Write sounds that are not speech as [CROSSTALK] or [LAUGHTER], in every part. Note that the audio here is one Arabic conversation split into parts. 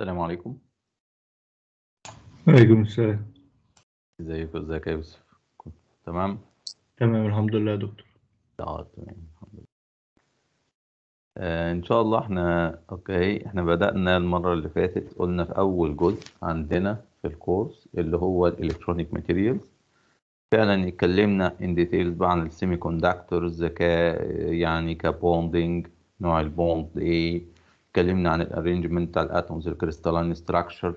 السلام عليكم وعليكم السلام ازيك ازيك يا يوسف تمام تمام الحمد لله يا دكتور اه تمام الحمد لله آه ان شاء الله احنا اوكي احنا بدأنا المرة اللي فاتت قلنا في اول جزء عندنا في الكورس اللي هو الالكترونيك ماتيريالز فعلا اتكلمنا ان ديتيلز بقى عن السيمي كوندكتورز ك يعني كبوندنج نوع البوند ايه اتكلمنا عن الارينجمنت بتاع الاتومز الكريستالين ستراكشر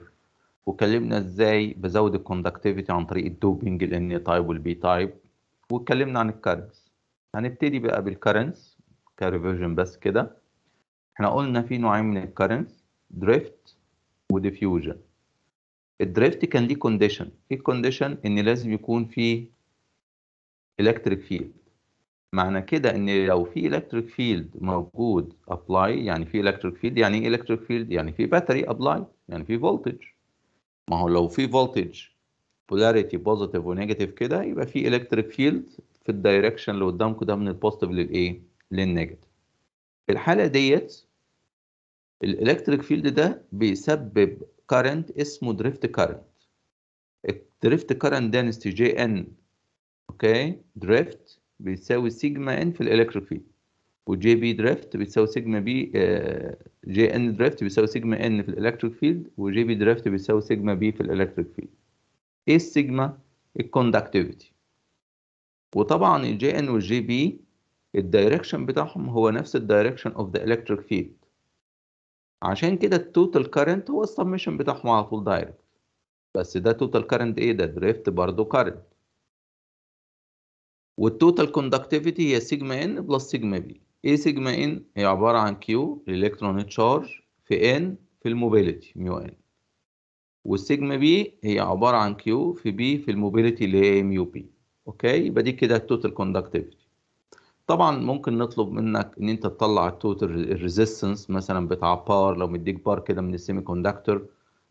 واتكلمنا ازاي بزود الكوندكتيفيتي عن طريق الدوبينج الان تايب والبي تايب واتكلمنا عن الكارنس هنبتدي بقى بالكارنس كريفيرجن بس كده احنا قلنا في نوعين من الكارنس دريفت وديفيوجن الدريفت كان ليه كونديشن ايه الكونديشن ان لازم يكون في الكتريك فيلد معنى كده ان لو في الكتريك فيلد موجود ابلاي يعني في الكتريك فيلد يعني ايه الكتريك فيلد يعني في باتري ابلاي يعني في فولتج ما هو لو في فولتج بولاريتي بوزيتيف ونيجاتيف كده يبقى في الكتريك فيلد في الدايركشن اللي قدامكم ده من البوزيتيف للايه للنيجاتيف في الحاله ديت الالكتريك فيلد ده بيسبب كارنت اسمه دريفت كارنت الدريفت كارنت دنسيتي جي ان اوكي دريفت بتساوي سيجما ان في الالكتريك فيلد وجي بي دريفت بتساوي سيجما بي آه، جي ان دريفت بيساوي سيجما ان في الالكتريك فيلد وجي بي دريفت بيساوي سيجما بي في الالكتريك فيلد ايه السيجما الكوندكتيفيتي وطبعا الجي ان والجي بي الدايركشن بتاعهم هو نفس الدايركشن اوف ذا الكتريك فيلد عشان كده التوتال كارنت هو السمشن بتاعهم على طول دايركت بس ده توتال كارنت ايه ده دريفت برضه كارنت والتوتال كوندكتيفيتي هي سيجما ان بلس سيجما بي ايه سيجما ان هي عباره عن كيو الالكترون تشارج في ان في الموبيليتي ميو ان والسيجما بي هي عباره عن كيو في بي في الموبيليتي اللي هي ميو بي اوكي يبقى دي كده التوتال كوندكتيفيتي طبعا ممكن نطلب منك ان انت تطلع التوتال ريزيستنس مثلا بتاع بار لو مديك بار كده من السيمي كوندكتور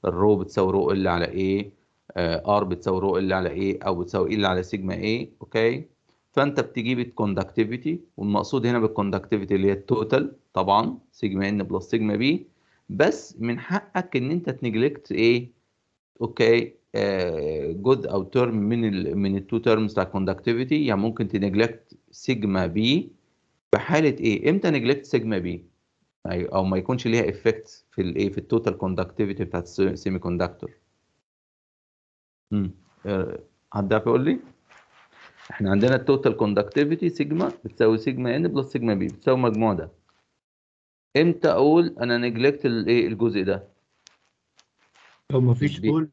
الرو بتساوي رو ال على ايه ار بتساوي رو ال على ايه او بتساوي ال على سيجما ايه اوكي فانت بتجيب الكوندكتيفيتي والمقصود هنا بالكوندكتيفيتي اللي هي التوتال طبعا سيجما ان بلس سيجما بي بس من حقك ان انت تنجلكت ايه اوكي جود آه، او ترم من الـ من التو ترمز بتاع الكوندكتيفيتي يعني ممكن تنجلكت سيجما بي في حاله ايه امتى نجلكت سيجما بي او ما يكونش ليها افكت في الايه في التوتال كوندكتيفيتي بتاعت السيمي كوندكتور امم حد عارف لي احنا عندنا التوتال كوندكتيفيتي سيجما بتساوي سيجما ان بلس سيجما بي بتساوي المجموع ده امتى اقول انا نجلكت الايه الجزء ده لو مفيش هول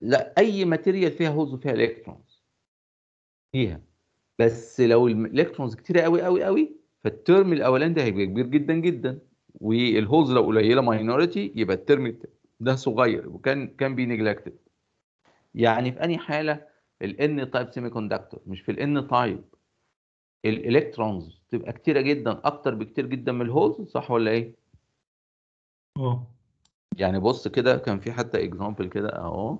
لا اي ماتيريال فيها هوز وفيها الكترونز فيها بس لو الالكترونز كتيره قوي قوي قوي فالترم الاولاني ده هيبقى كبير جدا جدا والهولز لو قليله ماينورتي يبقى الترم ده صغير وكان كان بي نجلكتد يعني في انهي حاله الان تايب سيمي كوندكتور مش في الان تايب الالكترونز تبقى كتيره جدا اكتر بكتير جدا من الهولز صح ولا ايه؟ اه يعني بص كده كان في حتى اكزامبل كده اهو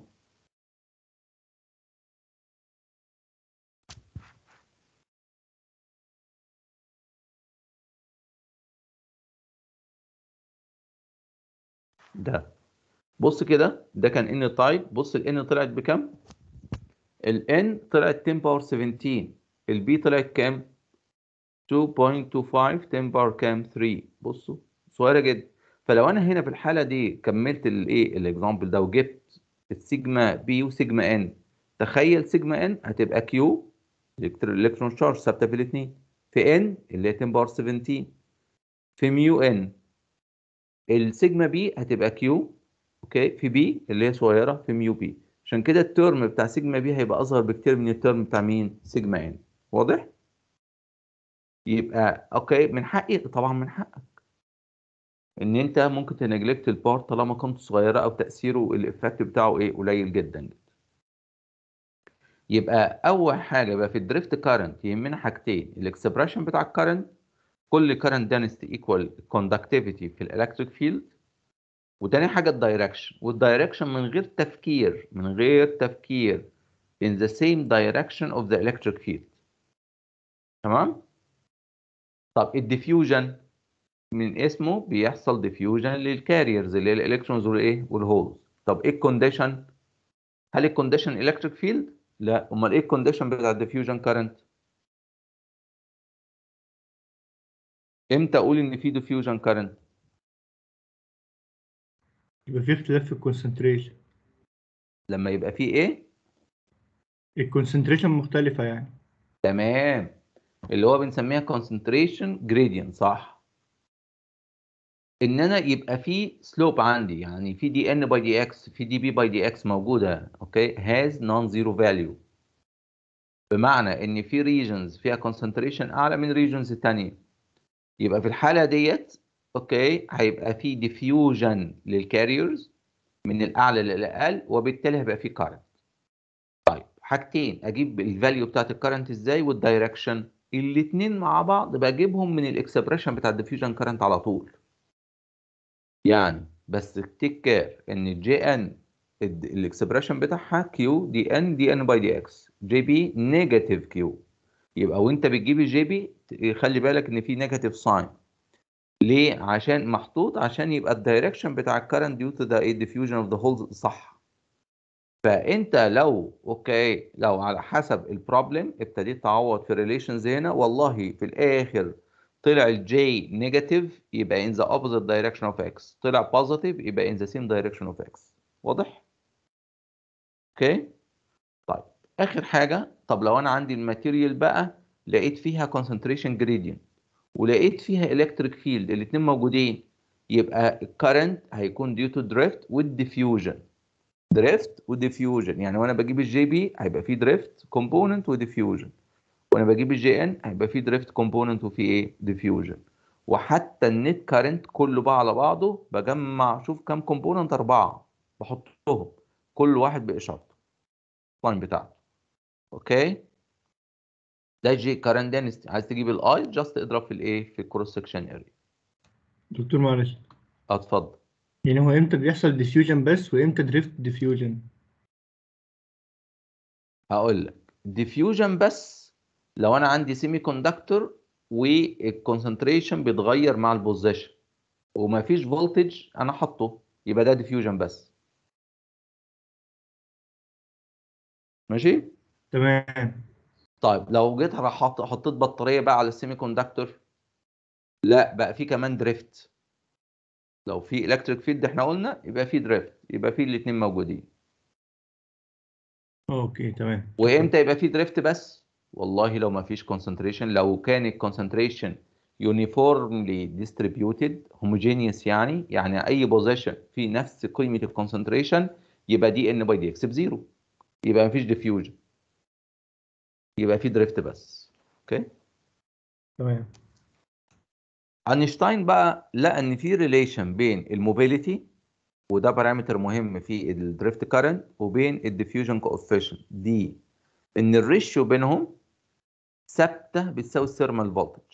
ده بص كده ده كان ان تايب بص الان طلعت بكام ال N طلعت 10 باور 17 ال B طلعت كام 2.25 10 باور كام 3 بصوا صغيره جدا فلو انا هنا في الحاله دي كملت الايه الاكزامبل ده وجبت السيجما B وسيجما N تخيل سيجما N هتبقى Q الكترون شارج ثابته في الاثنين في N اللي هي 10 باور 17 في ميو N السيجما B هتبقى Q اوكي في B اللي هي صغيره في ميو B عشان كده الترم بتاع سيجما بي هيبقى اصغر بكتير من الترم بتاع مين سيجما ان واضح يبقى اوكي من حقي طبعا من حقك ان انت ممكن تنجلكت البارت طالما قيمته صغيره او تاثيره الايفكت بتاعه ايه قليل جدا جدا يبقى اول حاجه بقى في الدريفت كارنت يهمنا حاجتين الاكسبريشن بتاع الكارنت كل كارنت دانست ايكوال كوندكتيفيتي في الالكتريك فيلد وتاني حاجه الدايركشن والدايركشن من غير تفكير من غير تفكير in the same direction of the electric field تمام طب الديفيوجن من اسمه بيحصل ديفيوجن للكاريرز اللي هي الالكترونز والايه والهولز طب ايه الكونديشن هل الكونديشن الكتريك فيلد لا امال ايه الكونديشن بتاع الديفيوجن كارنت امتى اقول ان في ديفيوجن كارنت يبقى في اختلاف في الكونسنتريشن لما يبقى في ايه الكونسنتريشن مختلفه يعني تمام اللي هو بنسميها كونسنتريشن جريديانت صح ان انا يبقى في سلوب عندي يعني في دي ان باي دي اكس في دي بي باي دي اكس موجوده اوكي هاز نون زيرو فاليو بمعنى ان في ريجنز فيها كونسنتريشن اعلى من ريجنز التانية يبقى في الحاله ديت اوكي هيبقى في ديفيوجن للكاريرز من الاعلى للاقل وبالتالي هيبقى في كارنت طيب حاجتين اجيب الفاليو بتاعت الكارنت ازاي والدايركشن الاثنين مع بعض بجيبهم من الاكسبريشن بتاع الديفيوجن كارنت على طول يعني بس تيك كير ان جي ان الاكسبريشن بتاعها كيو دي ان دي ان باي دي اكس جي بي نيجاتيف كيو يبقى وانت بتجيب الجي بي خلي بالك ان في نيجاتيف ساين ليه؟ عشان محطوط عشان يبقى الدايركشن بتاع الكرنت ديو تو ذا ايه ديفيوجن اوف ذا هولز صح فانت لو اوكي لو على حسب البروبلم ابتديت تعوض في ريليشنز هنا والله في الاخر طلع الجي نيجاتيف يبقى in the opposite direction of x طلع بوزيتيف يبقى in the same direction of x واضح؟ اوكي؟ طيب اخر حاجه طب لو انا عندي الماتيريال بقى لقيت فيها concentration gradient ولقيت فيها الكتريك فيلد الاثنين موجودين يبقى الكرنت هيكون ديو تو دريفت والديفيوجن دريفت وديفيوجن يعني وانا بجيب الجي بي هيبقى فيه دريفت كومبوننت وديفيوجن وانا بجيب الجي ان هيبقى فيه دريفت كومبوننت وفي ايه ديفيوجن وحتى النت كرنت كله بقى على بعضه بجمع شوف كام كومبوننت اربعه بحطهم كل واحد باشارته اللاين بتاعته اوكي ده جي كارن دينستي عايز تجيب الاي جاست اضرب في الايه في الكروس سكشن اريا دكتور معلش آه، اتفضل يعني هو امتى بيحصل ديفيوجن بس وامتى دريفت ديفيوجن هقول لك ديفيوجن بس لو انا عندي سيمي كوندكتور والكونسنتريشن بيتغير مع البوزيشن ومفيش فولتج انا حاطه يبقى ده ديفيوجن بس ماشي تمام طيب لو جيت حط حطيت بطاريه بقى على السيمي كوندكتور لا بقى في كمان دريفت لو في الكتريك فيلد احنا قلنا يبقى في دريفت يبقى في الاثنين موجودين اوكي تمام وامتى يبقى في دريفت بس والله لو ما فيش كونسنتريشن لو كان الكونسنتريشن يونيفورملي ديستريبيوتد هوموجينيوس يعني يعني اي بوزيشن في نفس قيمه الكونسنتريشن يبقى دي ان باي دي اكس بزيرو يبقى ما فيش ديفيوجن يبقى في دريفت بس اوكي تمام اينشتاين بقى لقى ان في ريليشن بين الموبيليتي وده بارامتر مهم في الدريفت كارنت وبين الديفيوجن كوفيشن دي ان الريشيو بينهم ثابته بتساوي الثيرمال فولتج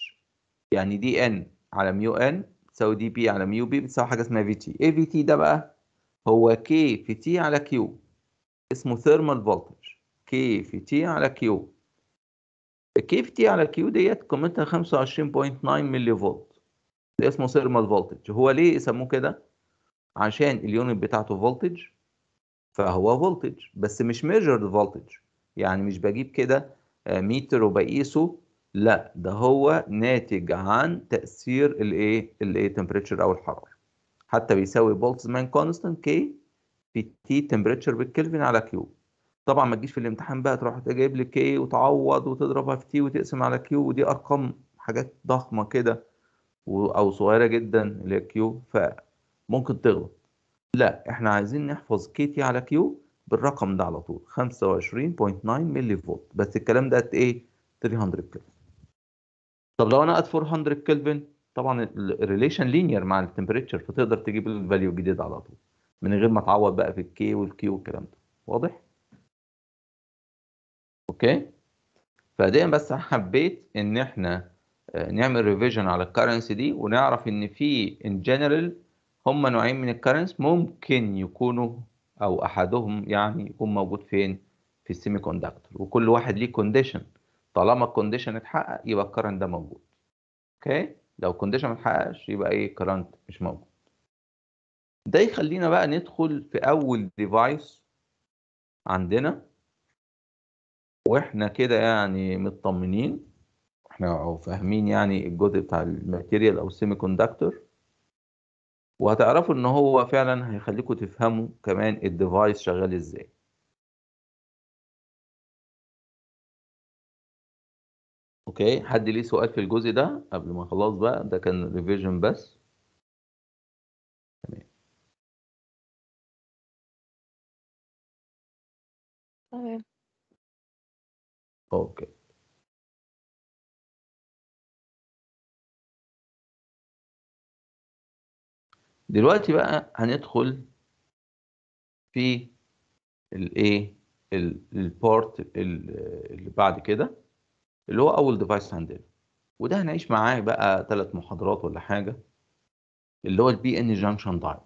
يعني دي ان على ميو ان بتساوي دي بي على ميو بي بتساوي حاجه اسمها في تي ايه في تي ده بقى هو كي في تي على كيو اسمه ثيرمال فولتج كي في تي على كيو الكي تي على كيو ديت قيمتها 25.9 ملي فولت ده اسمه ثيرمال فولتج هو ليه يسموه كده عشان اليونت بتاعته فولتج فهو فولتج بس مش ميجرد فولتج يعني مش بجيب كده آه، متر وبقيسه لا ده هو ناتج عن تاثير الايه الايه تمبريتشر او الحراره حتى بيساوي بولتزمان كونستانت كي في تي تمبريتشر بالكلفن على كيو طبعا ما تجيش في الامتحان بقى تروح جايب لي إيه كي وتعوض وتضربها في تي وتقسم على كيو ودي ارقام حاجات ضخمه كده او صغيره جدا اللي هي كيو فممكن تغلط لا احنا عايزين نحفظ كي تي على كيو بالرقم ده على طول 25.9 ملي فولت بس الكلام ده ات ايه 300 كيلفن طب لو انا ات 400 كيلفن طبعا الريليشن لينير مع التمبريتشر فتقدر تجيب الفاليو الجديد على طول من غير ما تعوض بقى في الكي والكيو والكلام ده واضح اوكي فدي بس حبيت ان احنا آه، نعمل ريفيجن على الكرنسي دي ونعرف ان في ان جنرال هم نوعين من الكرنس ممكن يكونوا او احدهم يعني يكون موجود فين في السيمي كوندكتور وكل واحد ليه كونديشن طالما الكونديشن اتحقق يبقى الكرنت ده موجود اوكي لو الكونديشن ما اتحققش يبقى ايه كرنت مش موجود ده يخلينا بقى ندخل في اول ديفايس عندنا واحنا كده يعني مطمنين احنا او فاهمين يعني الجزء بتاع الماتيريال او السيمي كوندكتور وهتعرفوا ان هو فعلا هيخليكم تفهموا كمان الديفايس شغال ازاي اوكي حد ليه سؤال في الجزء ده قبل ما خلاص بقى ده كان ريفيجن بس تمام اوكي دلوقتي بقى هندخل في الايه البورت اللي بعد كده اللي هو اول ديفايس هاندل وده هنعيش معاه بقى ثلاث محاضرات ولا حاجه اللي هو البي ان جانكشن دايت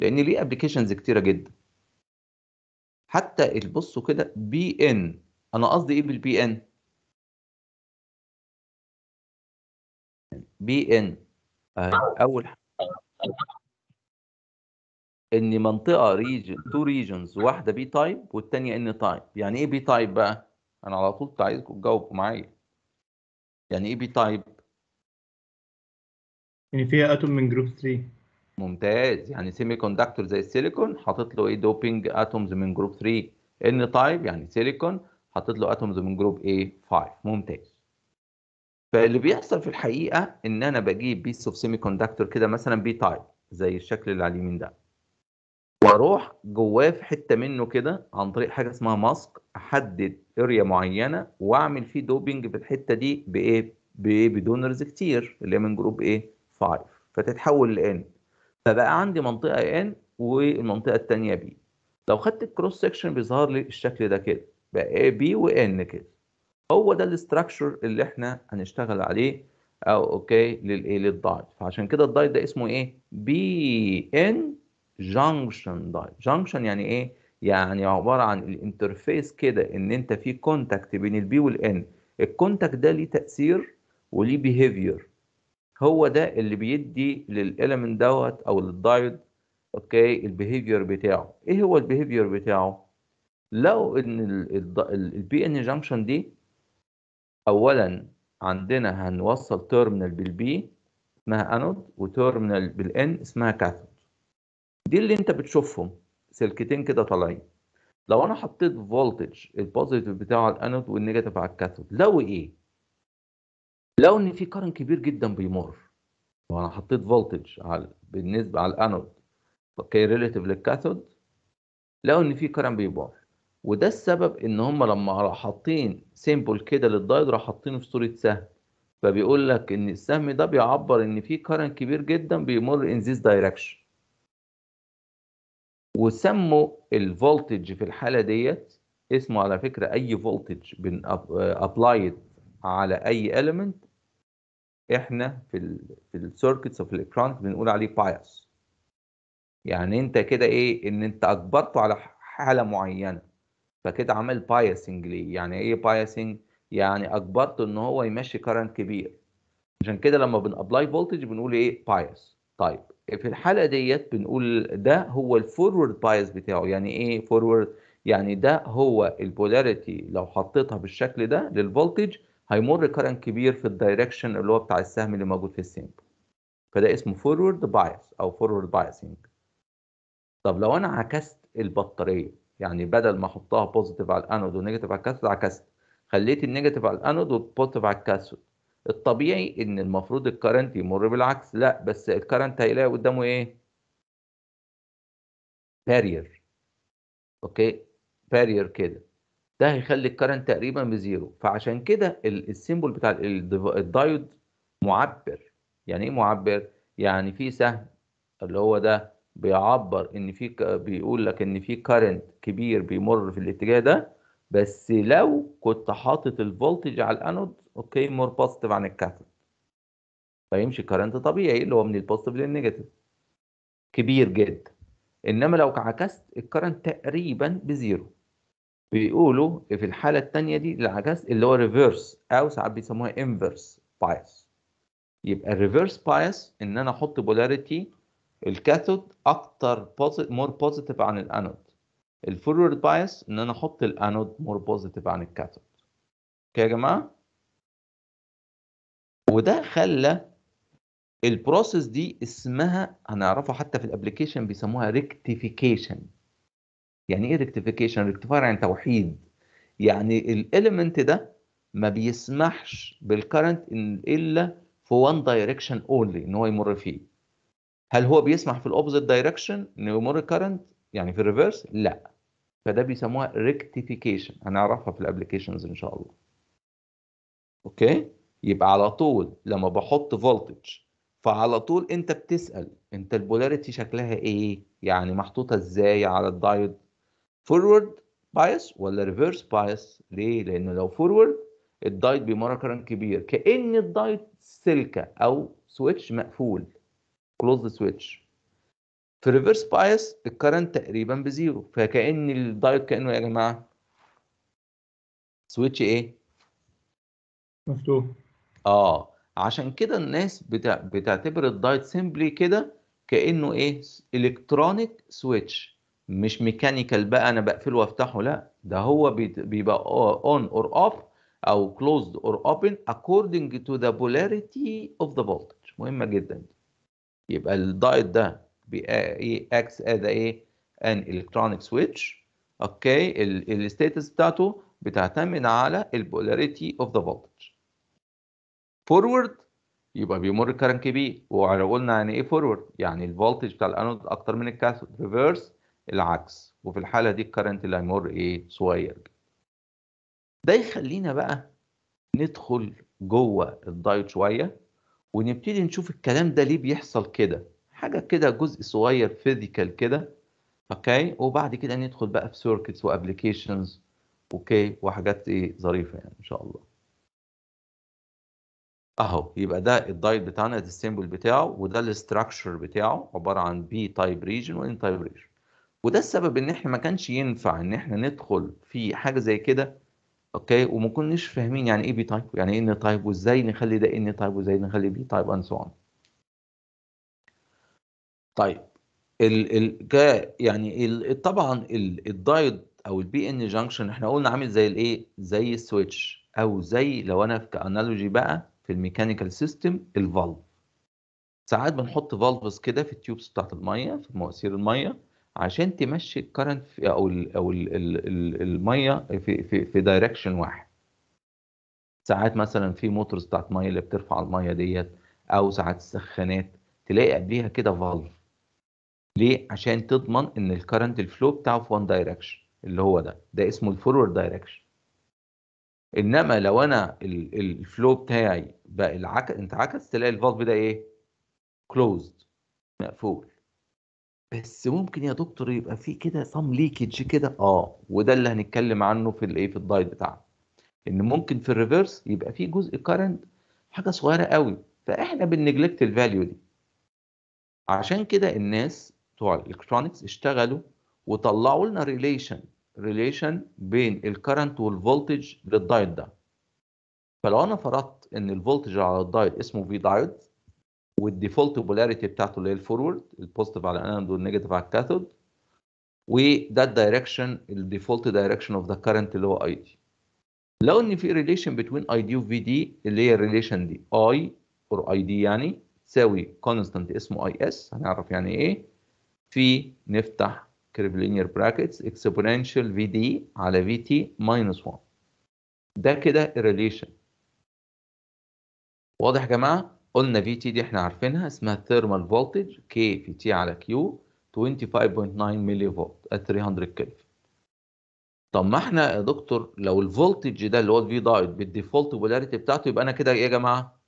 لان ليه ابلكيشنز كتيره جدا حتى بصوا كده بي ان انا قصدي ايه بالبي ان بي ان اول ان منطقه ريجن تو ريجنز واحده بي تايب والثانيه ان تايب يعني ايه بي تايب بقى انا على طول عايزكم تجاوبوا معايا يعني ايه بي تايب يعني فيها اتوم من جروب 3 ممتاز يعني سيمي كوندكتور زي السيليكون حاطط له ايه دوبينج اتومز من جروب 3 ان تايب يعني سيليكون حطيت له اتومز من جروب A5 ممتاز فاللي بيحصل في الحقيقه ان انا بجيب بيس اوف سيمي كوندكتور كده مثلا بي تايب زي الشكل اللي على اليمين ده واروح جواه في حته منه كده عن طريق حاجه اسمها ماسك احدد اريا معينه واعمل فيه دوبنج في الحته دي بايه؟ بايه؟ بدونرز كتير اللي هي من جروب ايه؟ 5 فتتحول لان فبقى عندي منطقه ان والمنطقه الثانيه بي لو خدت الكروس سكشن بيظهر لي الشكل ده كده بقى بي وان كده هو ده الاستراكشر اللي احنا هنشتغل عليه او اوكي للايه للدايت فعشان كده الدايت ده اسمه ايه بي ان جانكشن دايت جانكشن يعني ايه يعني عباره عن الانترفيس كده ان انت في كونتاكت بين البي والان الكونتاكت ده ليه تاثير وليه بيهيفير هو ده اللي بيدي للاليمنت دوت او للدايت اوكي البيهيفير بتاعه ايه هو البيهيفير بتاعه لو ان البي ان جانكشن دي اولا عندنا هنوصل تيرمينال بالبي اسمها انود وتيرمينال بالان اسمها كاثود دي اللي انت بتشوفهم سلكتين كده طالعين لو انا حطيت فولتج البوزيتيف بتاعه على الانود والنيجاتيف على الكاثود لو ايه لو ان في كارن كبير جدا بيمر لو انا حطيت فولتج على بالنسبه على الانود كي ريليتيف للكاثود لو ان في كارن بيمر وده السبب ان هم لما حاطين سيمبل كده للدايد راح حاطينه في صوره سهم فبيقول لك ان السهم ده بيعبر ان في كارن كبير جدا بيمر ان ذيس دايركشن وسموا الفولتج في الحاله ديت اسمه على فكره اي فولتج بن ابلايد آه، على اي اليمنت احنا في الـ في السيركتس اوف الالكترونيك بنقول عليه بايس يعني انت كده ايه ان انت اجبرته على حاله معينه فكده عمل بايسنج ليه يعني ايه بايسنج يعني اجبرته ان هو يمشي كرنت كبير عشان كده لما بنابلاي فولتج بنقول ايه بايس طيب في الحاله ديت بنقول ده هو الفورورد بايس بتاعه يعني ايه فورورد يعني ده هو البولاريتي لو حطيتها بالشكل ده للفولتج هيمر كرنت كبير في الدايركشن اللي هو بتاع السهم اللي موجود في السيمبل فده اسمه فورورد بايس او فورورد بايسنج طب لو انا عكست البطاريه يعني بدل ما احطها بوزيتيف على الانود ونيجاتيف على الكاثود عكست خليت النيجاتيف على الانود والبوزيتيف على الكاثود الطبيعي ان المفروض الكرنت يمر بالعكس لا بس الكرنت هيلاقي قدامه ايه بارير اوكي بارير كده ده هيخلي الكرنت تقريبا بزيرو فعشان كده السيمبل بتاع الدايود معبر يعني ايه معبر يعني في سهم اللي هو ده بيعبر ان في بيقول لك ان في كارنت كبير بيمر في الاتجاه ده بس لو كنت حاطط الفولتج على الانود اوكي مور بوزيتيف عن الكاثود فيمشي كارنت طبيعي اللي هو من البوزيتيف للنيجاتيف كبير جدا انما لو عكست الكارنت تقريبا بزيرو بيقولوا في الحاله الثانيه دي العكس اللي هو ريفيرس او ساعات بيسموها انفرس بايس يبقى الريفيرس بايس ان انا احط بولاريتي الكاثود اكتر مور بوزيتيف عن الانود الفورورد بايس ان انا احط الانود مور بوزيتيف عن الكاثود اوكي يا جماعه وده خلى البروسيس دي اسمها هنعرفها حتى في الابلكيشن بيسموها ريكتيفيكيشن يعني ايه ريكتيفيكيشن ريكتيفاير يعني توحيد يعني الاليمنت ده ما بيسمحش بالكرنت الا في وان دايركشن اونلي ان هو يمر فيه هل هو بيسمح في الاوبوزيت دايركشن نيومور كارنت يعني في الريفرس لا فده بيسموها ريكتيفيكيشن هنعرفها في الابلكيشنز ان شاء الله اوكي يبقى على طول لما بحط فولتج فعلى طول انت بتسال انت البولاريتي شكلها ايه يعني محطوطه ازاي على الدايود فورورد بايس ولا ريفرس بايس ليه لان لو فورورد الدايت بيمر كبير كان الدايت سلكه او سويتش مقفول كلوز سويتش في ريفرس بايس الكرنت تقريبا بزيرو فكأن الدايت كأنه يا جماعة سويتش ايه؟ مفتوح اه عشان كده الناس بتع... بتعتبر الدايت سيمبلي كده كأنه ايه؟ الكترونيك سويتش مش ميكانيكال بقى انا بقفله وافتحه لا ده هو بيبقى اون اور اوف او كلوزد اور اوبن according to the polarity of the voltage مهمه جدا دي يبقى الدايت ده اكس إيه، as ايه ان الكترونيك سويتش اوكي الستاتس بتاعته بتعتمد على البولاريتي اوف ذا فولتج فورورد يبقى بيمر كرنت كبير وقلنا قلنا يعني ايه فورورد يعني الفولتج بتاع الانود اكتر من الكاثود ريفيرس العكس وفي الحاله دي الكرنت اللي هيمر ايه صغير ده يخلينا بقى ندخل جوه الدايت شويه ونبتدي نشوف الكلام ده ليه بيحصل كده حاجه كده جزء صغير فيزيكال كده اوكي وبعد كده ندخل بقى في سيركتس وابلكيشنز اوكي وحاجات ايه ظريفه يعني ان شاء الله اهو يبقى ده الدايت بتاعنا ده السيمبل بتاعه وده الاستراكشر بتاعه عباره عن بي تايب ريجن وان تايب ريجن وده السبب ان احنا ما كانش ينفع ان احنا ندخل في حاجه زي كده اوكي وما كناش فاهمين يعني ايه بي تايب يعني ايه ان تايب وازاي نخلي ده ان تايب وازاي نخلي بي تايب اند سو اون طيب ال ال يعني ال طبعا الدايد او البي ان جانكشن احنا قلنا عامل زي الايه زي السويتش او زي لو انا كانالوجي بقى في الميكانيكال سيستم الفالف ساعات بنحط فالفز كده في التيوبس بتاعت الميه في مواسير الميه عشان تمشي الكرنت او الـ او الـ الـ الميه في في في دايركشن واحد ساعات مثلا في موتورز بتاعت ميه اللي بترفع الميه ديت او ساعات السخانات تلاقي قبليها كده فالف ليه عشان تضمن ان الكرنت الفلو بتاعه في وان دايركشن اللي هو ده ده اسمه الفورورد دايركشن انما لو انا الفلو بتاعي بقى العك... انت عكس تلاقي الفالف ده ايه كلوزد مقفول بس ممكن يا دكتور يبقى في كده صم ليكج كده اه وده اللي هنتكلم عنه في الايه في الدايت بتاعنا ان ممكن في الريفرس يبقى في جزء كارنت حاجه صغيره قوي فاحنا بنجلكت الفاليو دي عشان كده الناس بتوع الالكترونكس اشتغلوا وطلعوا لنا ريليشن ريليشن بين الكرنت والفولتج للدايت ده فلو انا فرضت ان الفولتج على الدايت اسمه في دايت والديفولت بولاريتي بتاعته اللي هي الفورورد البوزيتيف على الانود والنيجاتيف على الكاثود وده الدايركشن الديفولت دايركشن اوف ذا كارنت اللي هو اي دي لو ان في ريليشن بتوين اي دي وفي دي اللي هي الريليشن دي اي اور اي دي يعني تساوي كونستانت اسمه اي اس هنعرف يعني ايه في نفتح كيرف لينير براكتس اكسبوننشال في دي على في تي ماينس 1 ده كده الريليشن واضح يا جماعه قلنا في تي دي احنا عارفينها اسمها ثيرمال فولتج كي في تي على كيو 25.9 ملي فولت 300 كيلو طب ما احنا يا دكتور لو الفولتج ده اللي هو الفي دايت بالديفولت بولاريتي بتاعته يبقى انا كده ايه يا جماعه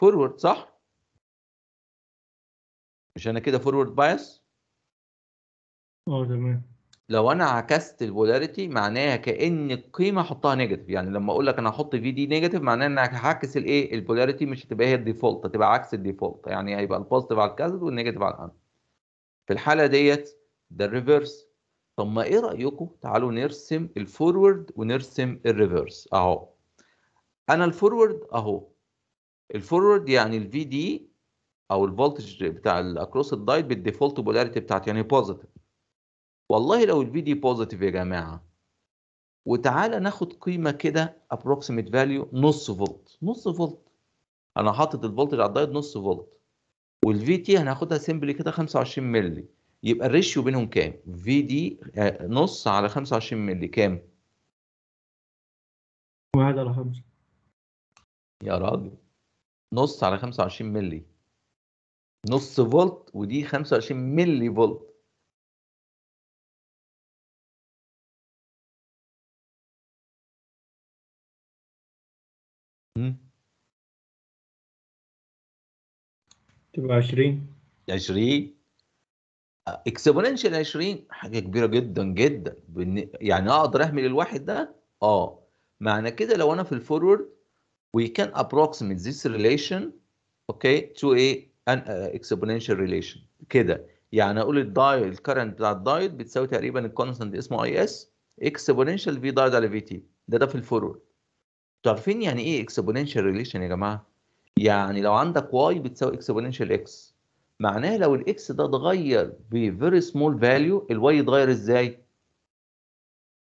فورورد صح مش انا كده فورورد بايس اه تمام لو انا عكست البولاريتي معناها كان القيمه احطها نيجاتيف يعني لما اقول لك انا هحط في دي نيجاتيف معناها ان هعكس الايه البولاريتي مش هتبقى هي الديفولت هتبقى عكس الديفولت يعني هيبقى البوزيتيف على الكاثود والنيجاتيف على الانود في الحاله ديت ده الريفرس طب ما ايه رايكم تعالوا نرسم الفورورد ونرسم الريفرس اهو انا الفورورد اهو الفورورد يعني الفي دي او الفولتج بتاع الاكروس الدايت بالديفولت بولاريتي بتاعتي يعني بوزيتيف والله لو البي دي بوزيتيف يا جماعه وتعالى ناخد قيمه كده ابروكسيميت فاليو نص فولت نص فولت انا حاطط الفولتج على الدايت نص فولت والفي تي هناخدها سيمبلي كده 25 مللي يبقى الريشيو بينهم كام في دي آه، نص على 25 مللي كام واحد على خمسة يا راجل نص على 25 مللي نص فولت ودي 25 مللي فولت تبقى 20 20 اكسبوننشال 20 حاجه كبيره جدا جدا يعني اقدر احمل الواحد ده اه معنى كده لو انا في الفورورد وي كان ابروكسيميت ذيس ريليشن اوكي تو ايه ان اكسبوننشال ريليشن كده يعني اقول الدايل الكرنت بتاع الدايل بتساوي تقريبا الكونستنت اسمه اي اس اكسبوننشال في دايل على في تي ده ده في الفورورد تعرفين يعني ايه اكسبوننشال ريليشن يا جماعه يعني لو عندك واي بتساوي اكسبوننشال اكس معناه لو الاكس ده اتغير ب فيري سمول فاليو الواي اتغير ازاي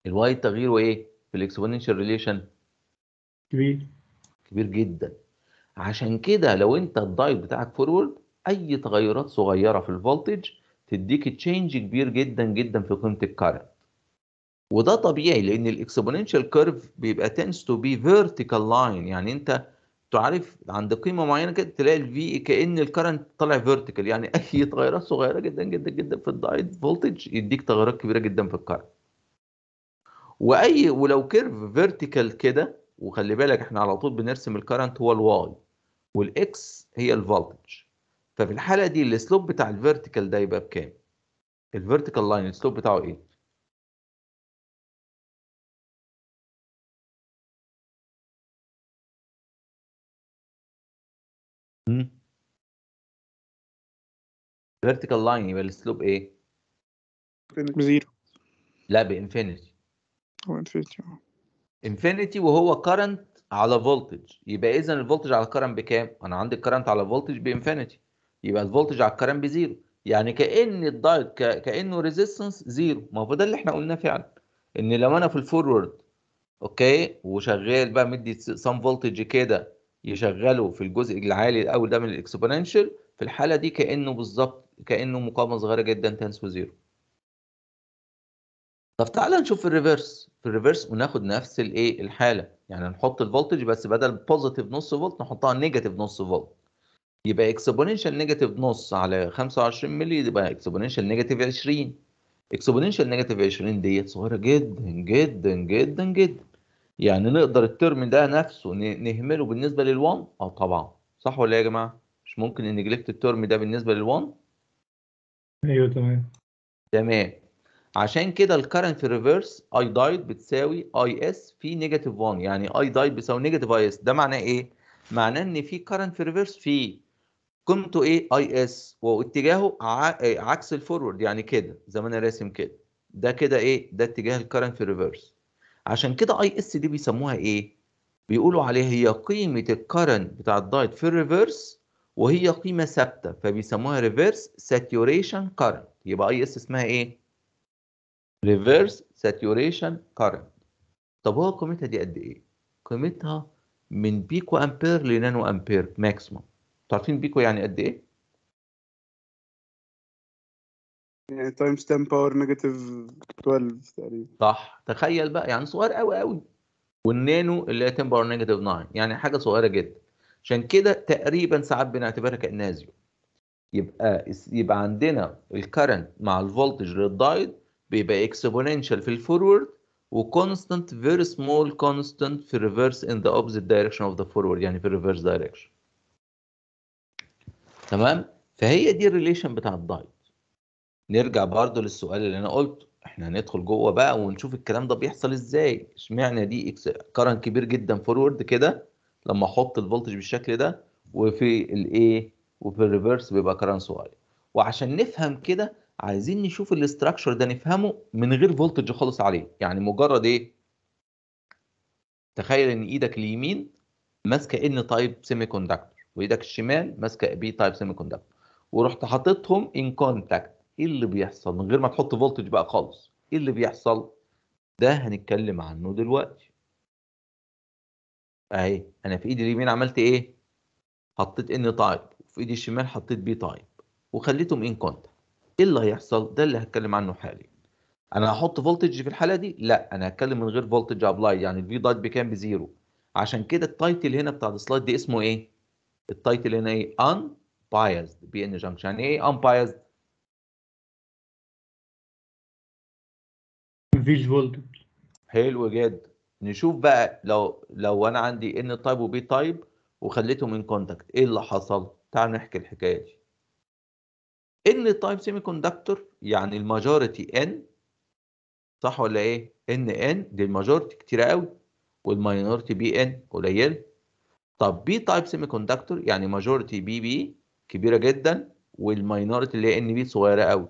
الواي تغييره ايه في الاكسبوننشال ريليشن كبير كبير جدا عشان كده لو انت الدايت بتاعك فورورد اي تغيرات صغيره في الفولتج تديك تشينج كبير جدا جدا في قيمه الكارنت وده طبيعي لان الاكسبوننشال كيرف بيبقى تنس تو بي فيرتيكال لاين يعني انت تعرف عند قيمه معينه كده تلاقي الفي كان الكرنت طالع فيرتيكال يعني [LAUGHS] اي تغيرات صغيره جدا جدا جدا في الدايت فولتج يديك تغيرات كبيره جدا في الكرنت واي ولو كيرف فيرتيكال كده وخلي بالك احنا على طول بنرسم الكرنت هو الواي والاكس هي الفولتج ففي الحاله دي السلوب بتاع الفيرتيكال ده يبقى بكام الفيرتيكال لاين السلوب بتاعه ايه فيرتيكال لاين يبقى السلوب ايه؟ بزيرو لا بانفينيتي هو انفينيتي انفينيتي اه. وهو كرنت على فولتج يبقى اذا الفولتج على الكرنت بكام؟ انا عندي الكرنت على فولتج بانفينيتي يبقى الفولتج على الكرنت بزيرو يعني كان الدايت ك... كانه ريزيستنس زيرو ما هو ده اللي احنا قلناه فعلا ان لو انا في الفورورد اوكي وشغال بقى مدي سام فولتج كده يشغله في الجزء العالي الاول ده من الاكسبوننشال في الحاله دي كانه بالظبط كانه مقاومه صغيره جدا تنس زيرو طب تعالى نشوف الريفرس في الريفرس وناخد نفس الايه الحاله يعني نحط الفولتج بس بدل بوزيتيف نص فولت نحطها نيجاتيف نص فولت يبقى اكسبوننشال نيجاتيف نص على 25 مللي يبقى اكسبوننشال نيجاتيف 20 اكسبوننشال نيجاتيف 20 ديت صغيره جدا جدا جدا جدا يعني نقدر الترم ده نفسه نهمله بالنسبه لل1 اه طبعا صح ولا إيه يا جماعه مش ممكن نجلكت الترم ده بالنسبه لل1 ايوه تمام تمام عشان كده الكرنت في الريفرس اي دايت بتساوي اي اس في نيجاتيف 1 يعني اي دايت بيساوي نيجاتيف اي اس ده معناه ايه معناه ان في كرنت في الريفرس في قيمته ايه اي اس واتجاهه عكس الفورورد يعني كده زي ما انا راسم كده ده كده ايه ده اتجاه الكرنت في الريفرس عشان كده اي اس دي بيسموها ايه بيقولوا عليها هي قيمه الكرنت بتاع الدايت في الريفرس وهي قيمه ثابته فبيسموها ريفرس ساتوريشن كرنت يبقى اي اس اسمها ايه ريفرس ساتوريشن كرنت طب هو قيمتها دي قد ايه قيمتها من بيكو امبير لنانو امبير ماكسيموم تعرفين بيكو يعني قد ايه يعني تايم ستام باور نيجاتيف 12 تقريبا صح تخيل بقى يعني صغير قوي قوي والنانو اللي هي 10 باور نيجاتيف 9 يعني حاجه صغيره جدا عشان كده تقريبا ساعات بنعتبرها كانها زيرو يبقى يبقى عندنا الكرنت مع الفولتج للدايد بيبقى اكسبوننشال في الفورورد وكونستنت فيري سمول كونستنت في الريفرس ان ذا اوبزيت دايركشن اوف ذا فورورد يعني في الريفرس دايركشن تمام فهي دي الريليشن بتاع الدايد نرجع برضو للسؤال اللي انا قلته احنا هندخل جوه بقى ونشوف الكلام ده بيحصل ازاي اشمعنى دي إكس... كرن كبير جدا فورورد كده لما احط الفولتج بالشكل ده وفي الايه وفي الريفرس بيبقى كرن صغير وعشان نفهم كده عايزين نشوف الاستراكشر ده نفهمه من غير فولتج خالص عليه يعني مجرد ايه تخيل ان ايدك اليمين ماسكه ان تايب سيمي كوندكتور وايدك الشمال ماسكه بي تايب سيمي كوندكتور ورحت حاططهم ان كونتاكت ايه اللي بيحصل من غير ما تحط فولتج بقى خالص ايه اللي بيحصل ده هنتكلم عنه دلوقتي اهي انا في ايدي اليمين عملت ايه حطيت ان تايب وفي ايدي الشمال حطيت بي تايب وخليتهم ان كونتاكت ايه اللي هيحصل ده اللي هتكلم عنه حاليا انا هحط فولتج في الحاله دي لا انا هتكلم من غير فولتج ابلاي يعني الفي دايت بكام بزيرو عشان كده التايتل هنا بتاع السلايد دي اسمه ايه التايتل هنا ايه ان بايزد بي ان جانكشن يعني ايه ان بايزد فيجوال حلو جدا نشوف بقى لو لو انا عندي ان تايب وبي تايب وخليتهم ان كونتاكت ايه اللي حصل تعال نحكي الحكايه دي ان تايب سيمي كوندكتور يعني الماجوريتي ان صح ولا ايه ان ان دي الماجوريتي كتيره قوي والماينورتي بي ان قليل طب بي تايب سيمي كوندكتور يعني ماجوريتي بي بي كبيره جدا والماينورتي اللي هي ان بي صغيره قوي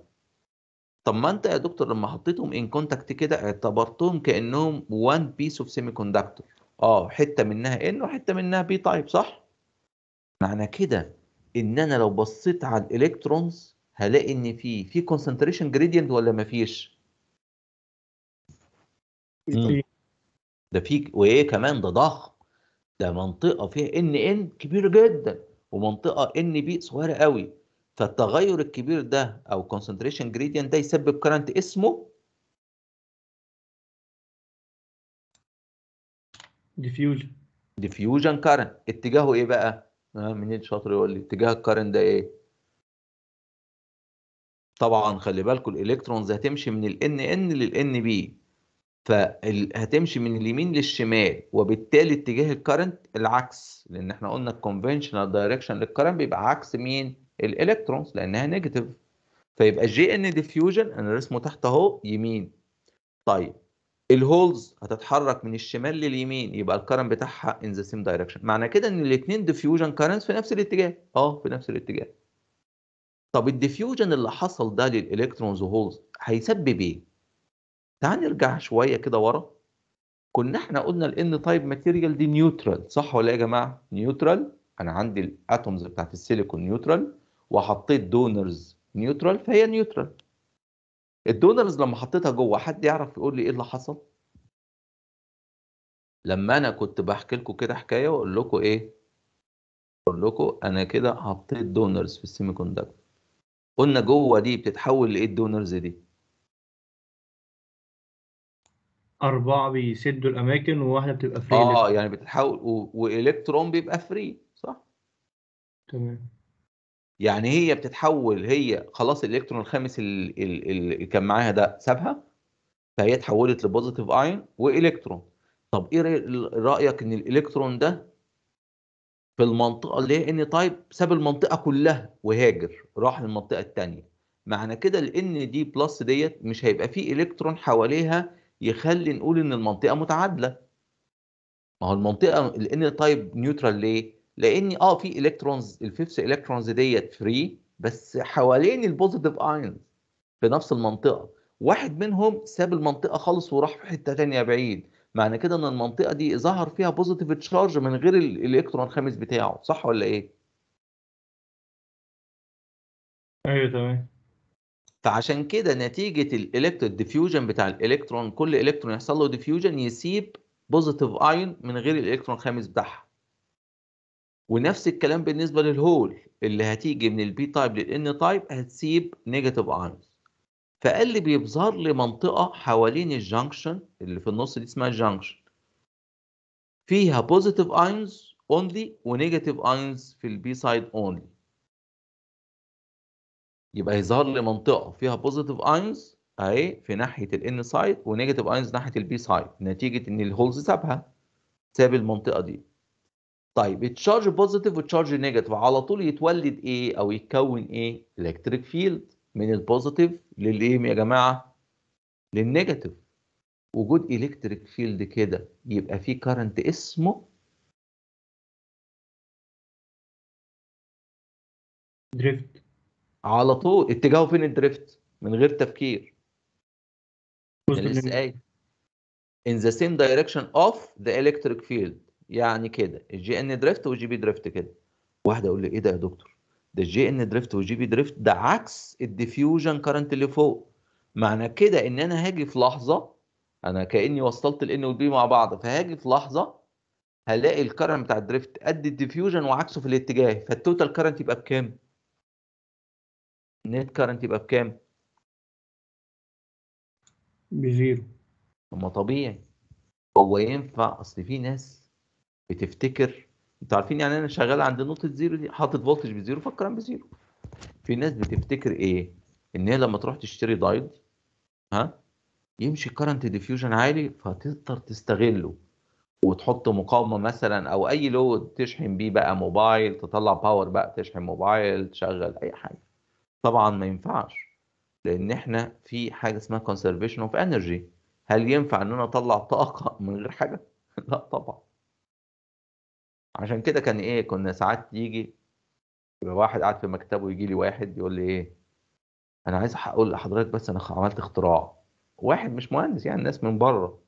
طب ما انت يا دكتور لما حطيتهم ان كونتاكت كده اعتبرتهم كانهم وان بيس اوف سيمي كوندكتور اه حته منها ان وحته منها بي تايب صح معنى كده ان انا لو بصيت على الالكترونز هلاقي ان في في كونسنتريشن جريدينت ولا ما فيش ده في وايه كمان ده ضخم ده منطقه فيها ان ان كبيره جدا ومنطقه ان بي صغيره قوي فالتغير الكبير ده او concentration gradient ده يسبب current اسمه diffusion diffusion current اتجاهه ايه بقى؟ آه، منين شاطر يقول لي اتجاه الكرنت ده ايه؟ طبعا خلي بالكم الالكترونز هتمشي من ال ان ان بي فهتمشي من اليمين للشمال وبالتالي اتجاه الكرنت العكس لان احنا قلنا الكونفشنال دايركشن للكرنت بيبقى عكس مين الالكترونز لانها نيجاتيف فيبقى الجي ان ديفيوجن انا رسمه تحت اهو يمين طيب الهولز هتتحرك من الشمال لليمين يبقى الكرنت بتاعها ان ذا سيم دايركشن معنى كده ان الاثنين ديفيوجن كرنتس في نفس الاتجاه اه في نفس الاتجاه طب الديفيوجن اللي حصل ده للالكترونز وهولز هيسبب ايه تعال نرجع شويه كده ورا كنا احنا قلنا الان تايب ماتيريال دي نيوترال صح ولا إيه يا جماعه نيوترال انا عندي الاتومز بتاعت السيليكون نيوترال وحطيت دونرز نيوترال فهي نيوترال الدونرز لما حطيتها جوه حد يعرف يقول لي ايه اللي حصل لما انا كنت بحكي لكم كده حكايه واقول لكم ايه اقول لكم انا كده حطيت دونرز في السيمي كوندكتور قلنا جوه دي بتتحول لايه الدونرز دي أربعة بيسدوا الأماكن وواحدة بتبقى فري اه يعني بتتحول و... وإلكترون بيبقى فري صح؟ تمام يعني هي بتتحول هي خلاص الالكترون الخامس اللي كان معاها ده سابها فهي اتحولت لبوزيتيف اين والكترون طب ايه رايك ان الالكترون ده في المنطقه اللي هي ان تايب ساب المنطقه كلها وهاجر راح للمنطقه الثانيه معنى كده لان دي بلس ديت مش هيبقى فيه الكترون حواليها يخلي نقول ان المنطقه متعادله ما هو المنطقه الان تايب نيوترال ليه لان اه في الكترونز الفيفث الكترونز ديت فري بس حوالين البوزيتيف ايونز في نفس المنطقه واحد منهم ساب المنطقه خالص وراح في حته ثانيه بعيد معنى كده ان المنطقه دي ظهر فيها بوزيتيف تشارج من غير الالكترون الخامس بتاعه صح ولا ايه ايوه تمام فعشان كده نتيجه الالكترون ديفيوجن بتاع الالكترون كل الكترون يحصل له ديفيوجن يسيب بوزيتيف ايون من غير الالكترون الخامس بتاعها ونفس الكلام بالنسبه للهول اللي هتيجي من البي تايب للان تايب هتسيب نيجاتيف ايونز فقال لي بيظهر لي منطقه حوالين الجنكشن اللي في النص دي اسمها جنكشن فيها بوزيتيف ايونز اونلي ونيجاتيف ايونز في البي سايد اونلي يبقى يظهر لي منطقه فيها بوزيتيف ايونز اهي في ناحيه الان سايد ونيجاتيف ايونز ناحيه البي سايد نتيجه ان الهولز سابها ساب المنطقه دي طيب التشارج بوزيتيف والتشارج نيجاتيف على طول يتولد ايه او يتكون ايه الكتريك فيلد من البوزيتيف للايه يا جماعه للنيجاتيف وجود الكتريك فيلد كده يبقى في كارنت اسمه دريفت على طول اتجاهه فين الدريفت من غير تفكير لسه قايل in the same direction of the electric field يعني كده الجي ان دريفت والجي بي دريفت كده واحد اقول لي ايه ده يا دكتور ده الجي ان دريفت والجي بي دريفت ده عكس الديفيوجن كارنت اللي فوق معنى كده ان انا هاجي في لحظه انا كاني وصلت الان والبي مع بعض فهاجي في لحظه هلاقي الكرنت بتاع الدريفت قد الديفيوجن وعكسه في الاتجاه فالتوتال كرنت يبقى بكام النت كرنت يبقى بكام بزيرو طب ما طبيعي هو ينفع اصل في ناس بتفتكر انتوا عارفين يعني انا شغال عند نقطه زيرو دي حاطط فولتج بزيرو فكران بزيرو في ناس بتفتكر ايه ان هي لما تروح تشتري دايد ها يمشي كرنت ديفيوجن عالي فتقدر تستغله وتحط مقاومه مثلا او اي لود تشحن بيه بقى موبايل تطلع باور بقى تشحن موبايل تشغل اي حاجه طبعا ما ينفعش لان احنا في حاجه اسمها كونسرفيشن اوف انرجي هل ينفع ان انا اطلع طاقه من غير حاجه [LAUGHS] لا طبعا عشان كده كان ايه كنا ساعات يجي يبقى واحد قاعد في مكتبه ويجي لي واحد يقول لي ايه انا عايز اقول لحضرتك بس انا عملت اختراع واحد مش مهندس يعني ناس من بره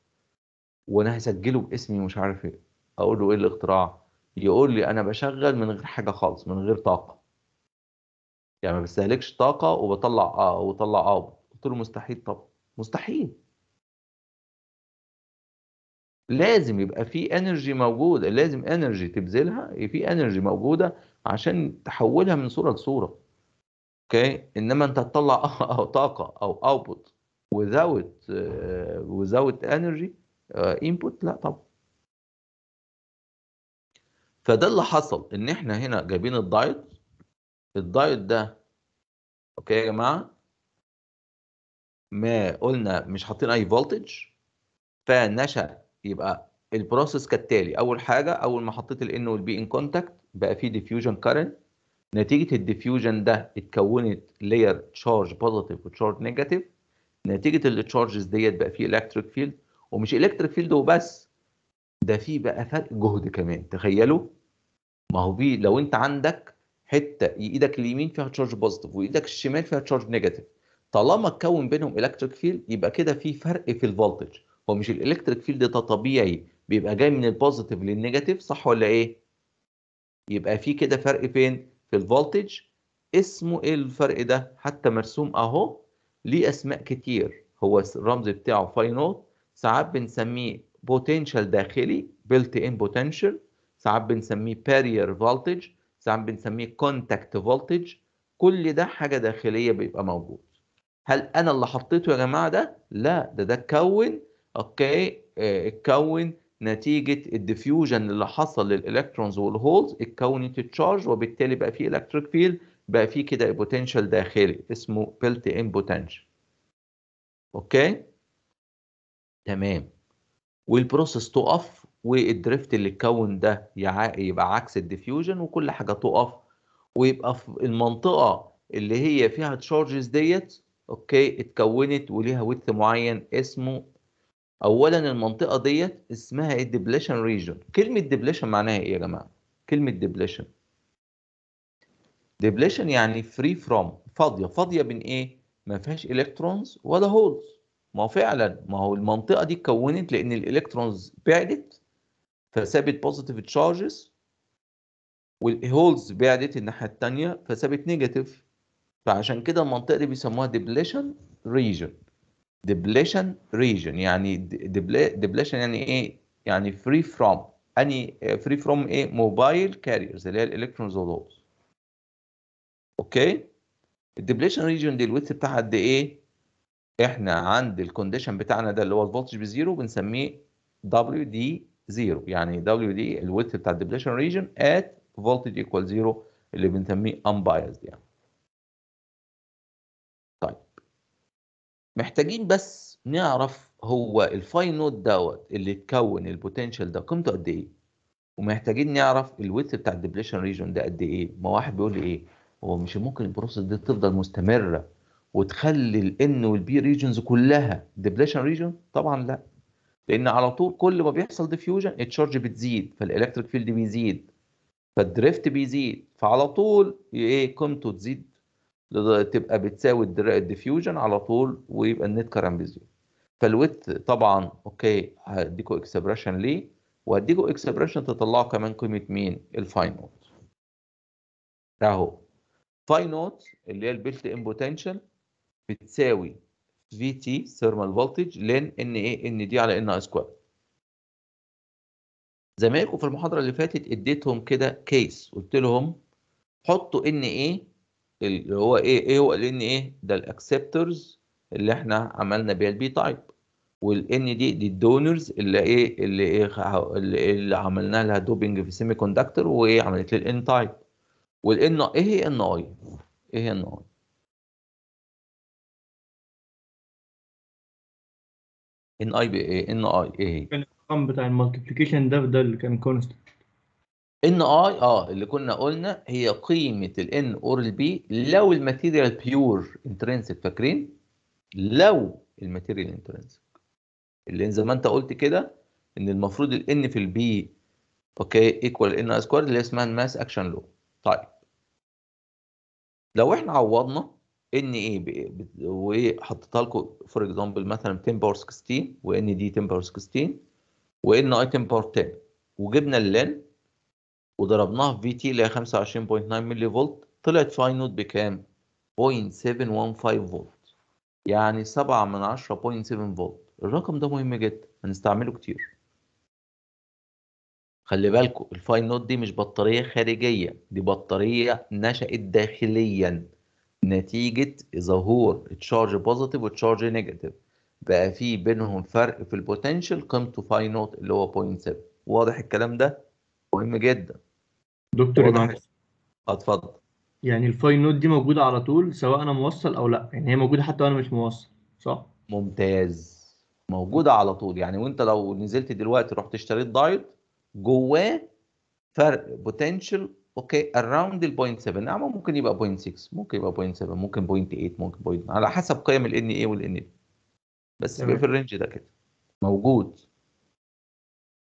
وانا هسجله باسمي ومش عارف ايه اقول له ايه الاختراع يقول لي انا بشغل من غير حاجه خالص من غير طاقه يعني ما بستهلكش طاقه وبطلع اه وبطلع اه قلت له مستحيل طبعا مستحيل لازم يبقى في انرجي موجوده لازم انرجي تبذلها في انرجي موجوده عشان تحولها من صوره لصوره اوكي انما انت تطلع [LAUGHS] طاقه او اوتبوت without uh, without energy uh, input لا طبعا فده اللي حصل ان احنا هنا جايبين الدايت الدايت ده اوكي يا جماعه ما قلنا مش حاطين اي فولتج فنشا يبقى البروسيس كالتالي اول حاجه اول ما حطيت الان والبي ان كونتاكت بقى في ديفيوجن كارنت نتيجه الديفيوجن ده اتكونت لاير تشارج بوزيتيف وتشارج نيجاتيف نتيجه التشارجز ديت بقى في الكتريك فيلد ومش الكتريك فيلد وبس ده في بقى فرق جهد كمان تخيلوا ما هو بي لو انت عندك حته ايدك اليمين فيها تشارج بوزيتيف وايدك الشمال فيها تشارج نيجاتيف طالما اتكون بينهم الكتريك فيلد يبقى كده في فرق في الفولتج هو مش الالكتريك فيلد ده طبيعي بيبقى جاي من البوزيتيف للنيجاتيف صح ولا ايه يبقى في كده فرق فين في الفولتج اسمه ايه الفرق ده حتى مرسوم اهو ليه اسماء كتير هو الرمز بتاعه فاي نوت ساعات بنسميه بوتنشال داخلي بيلت ان بوتنشال ساعات بنسميه بارير فولتج ساعات بنسميه كونتاكت فولتج كل ده حاجه داخليه بيبقى موجود هل انا اللي حطيته يا جماعه ده لا ده ده اتكون اوكي اتكون آه، نتيجه الديفيوجن اللي حصل للالكترونز والهولز اتكونت تشارج وبالتالي بقى في الكتريك فيلد بقى في كده بوتنشال داخلي اسمه بيلت ان بوتنشال اوكي تمام والبروسيس تقف والدريفت اللي اتكون ده يبقى عكس الديفيوجن وكل حاجه تقف ويبقى في المنطقه اللي هي فيها تشارجز ديت اوكي اتكونت وليها ويدث معين اسمه اولا المنطقه ديت اسمها ايه ديبليشن ريجن كلمه ديبليشن معناها ايه يا جماعه كلمه ديبليشن ديبليشن يعني فري فروم فاضيه فاضيه من ايه ما فيهاش الكترونز ولا هولز ما فعلا ما هو المنطقه دي اتكونت لان الالكترونز بعدت فسابت بوزيتيف تشارجز والهولز بعدت الناحيه الثانيه فسابت نيجاتيف فعشان كده المنطقه دي بيسموها ديبليشن ريجن depletion region يعني depletion يعني ايه يعني free from any يعني free from ايه mobile carriers اللي هي الالكترونز والهولز اوكي depletion region دي الويث بتاعها قد ايه احنا عند الكونديشن بتاعنا ده اللي هو الفولتج بزيرو بنسميه WD0 يعني WD الويث بتاع depletion region at voltage equal zero اللي بنسميه unbiased يعني محتاجين بس نعرف هو الفاين نوت دوت اللي يتكون البوتنشال ده قيمته قد ايه ومحتاجين نعرف الويدث بتاع الديبليشن ريجون ده قد ايه ما واحد بيقول لي ايه هو مش ممكن البروسيس دي تفضل مستمره وتخلي الان والبي ريجونز كلها ديبليشن ريجون طبعا لا لان على طول كل ما بيحصل ديفيوجن التشارج بتزيد فالالكتريك فيلد بيزيد فالدريفت بيزيد فعلى طول ايه قيمته تزيد تبقى بتساوي الديفيوجن على طول ويبقى النت كرنت بزيرو فالويت طبعا اوكي هديكوا اكسبريشن ليه وهديكوا اكسبريشن تطلعوا كمان قيمه مين الفاي نوت اهو فاي نوت اللي هي البلت ان بوتنشال بتساوي في تي ثيرمال فولتج لين ان ايه ان دي على ان اي سكوير زمايلكم في المحاضره اللي فاتت اديتهم كده كيس قلت لهم حطوا ان ايه اللي هو ايه ايه هو الان ايه ده الاكسبتورز اللي احنا عملنا بيها البي تايب والان دي دي الدونرز اللي ايه اللي ايه اللي, اللي عملنا لها دوبنج في سيمي كوندكتور وايه عملت لي الان تايب والان ايه هي ان اي ايه هي ان اي ان اي بي ايه ان اي ايه هي الرقم بتاع المالتيبيكيشن ده ده اللي كان كونستنت ان اي اه اللي كنا قلنا هي قيمه الان اور البي لو الماتيريال بيور انترنسك فاكرين لو الماتيريال انترنسك اللي زي ما انت قلت كده ان المفروض الان في البي اوكي ايكوال ان اي اللي اسمها الماس اكشن لو طيب لو احنا عوضنا ان ايه وحطيتها لكم فور اكزامبل مثلا 10 باور 16 وان دي 10 باور 16 وان اي 10 باور 10 وجبنا اللين وضربناها في في تي اللي هي 25.9 ملي فولت طلعت فاينود بكام؟ 0.715 فولت يعني 7 من 10 0.7 فولت الرقم ده مهم جدا هنستعمله كتير خلي بالكم الفاين نوت دي مش بطارية خارجية دي بطارية نشأت داخليا نتيجة ظهور تشارج بوزيتيف وتشارج نيجاتيف بقى في بينهم فرق في البوتنشال قيمته فاين نوت اللي هو 0.7 واضح الكلام ده مهم جدا دكتور واضح اتفضل يعني الفاين نوت دي موجوده على طول سواء انا موصل او لا يعني هي موجوده حتى وانا مش موصل صح ممتاز موجوده على طول يعني وانت لو نزلت دلوقتي رحت اشتريت دايت جواه فرق بوتنشال اوكي اراوند ال 0.7 نعم ممكن يبقى 0.6 ممكن يبقى 0.7 ممكن 0.8 ممكن بوينت على حسب قيم ال ان اي وال ان بس في الرينج ده كده موجود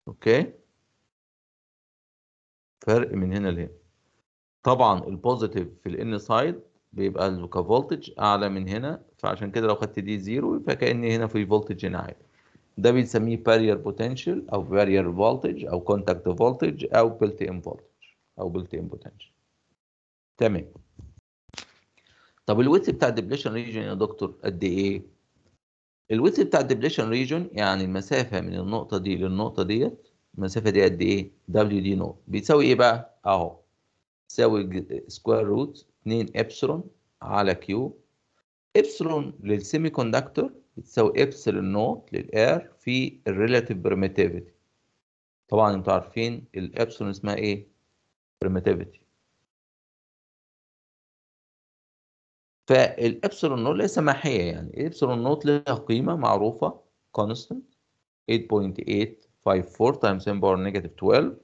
اوكي فرق من هنا لهنا طبعا البوزيتيف في الان سايد بيبقى كفولتج اعلى من هنا فعشان كده لو خدت دي زيرو فكان هنا في فولتج هنا عالي ده بنسميه بارير بوتنشال او بارير فولتج او كونتاكت فولتج او بلت ان فولتج او بلت ان بوتنشال تمام طب الويت بتاع الدبليشن ريجن يا دكتور قد ايه الويت بتاع الدبليشن ريجن يعني المسافه من النقطه دي للنقطه ديت المسافه دي قد ايه دبليو دي نوت بيساوي ايه بقى اهو تساوي سكوير روت 2 ابسلون على كيو ابسلون للسيمي كوندكتور بتساوي ابسلون نوت للاير في الريلاتيف بريمتيفيتي طبعا انتوا عارفين الابسلون اسمها ايه بريمتيفيتي فالابسلون نوت ليس سماحيه يعني الابسلون نوت لها قيمه معروفه كونستنت 8.8 5 4 تايمز 10 باور نيجاتيف 12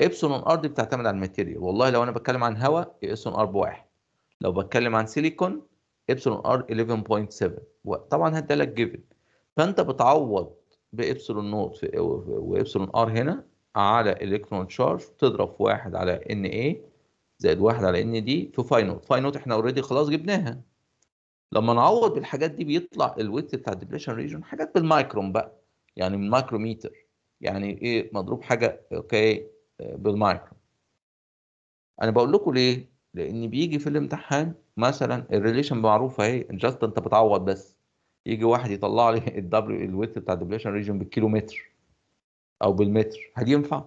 ايبسلون ار دي بتعتمد على الماتيريال والله لو انا بتكلم عن هواء ايبسلون ار بواحد لو بتكلم عن سيليكون ايبسلون ار 11.7 وطبعا ده لك جيفن فانت بتعوض بايبسلون نوت وايبسلون ار هنا على الكترون تشارج تضرب في واحد على ان اي زائد واحد على ان دي في فاي نوت فاي نوت احنا اوريدي خلاص جبناها لما نعوض بالحاجات دي بيطلع الويت بتاع الديبليشن ريجون حاجات بالمايكرون بقى يعني من مايكروميتر يعني ايه مضروب حاجه اوكي بالمايكرو انا بقول لكم ليه لان بيجي في الامتحان مثلا الريليشن معروفه اهي جاست انت بتعوض بس يجي واحد يطلع لي الدبليو [LAUGHS] الويت بتاع الدبليشن ريجن بالكيلومتر او بالمتر هل ينفع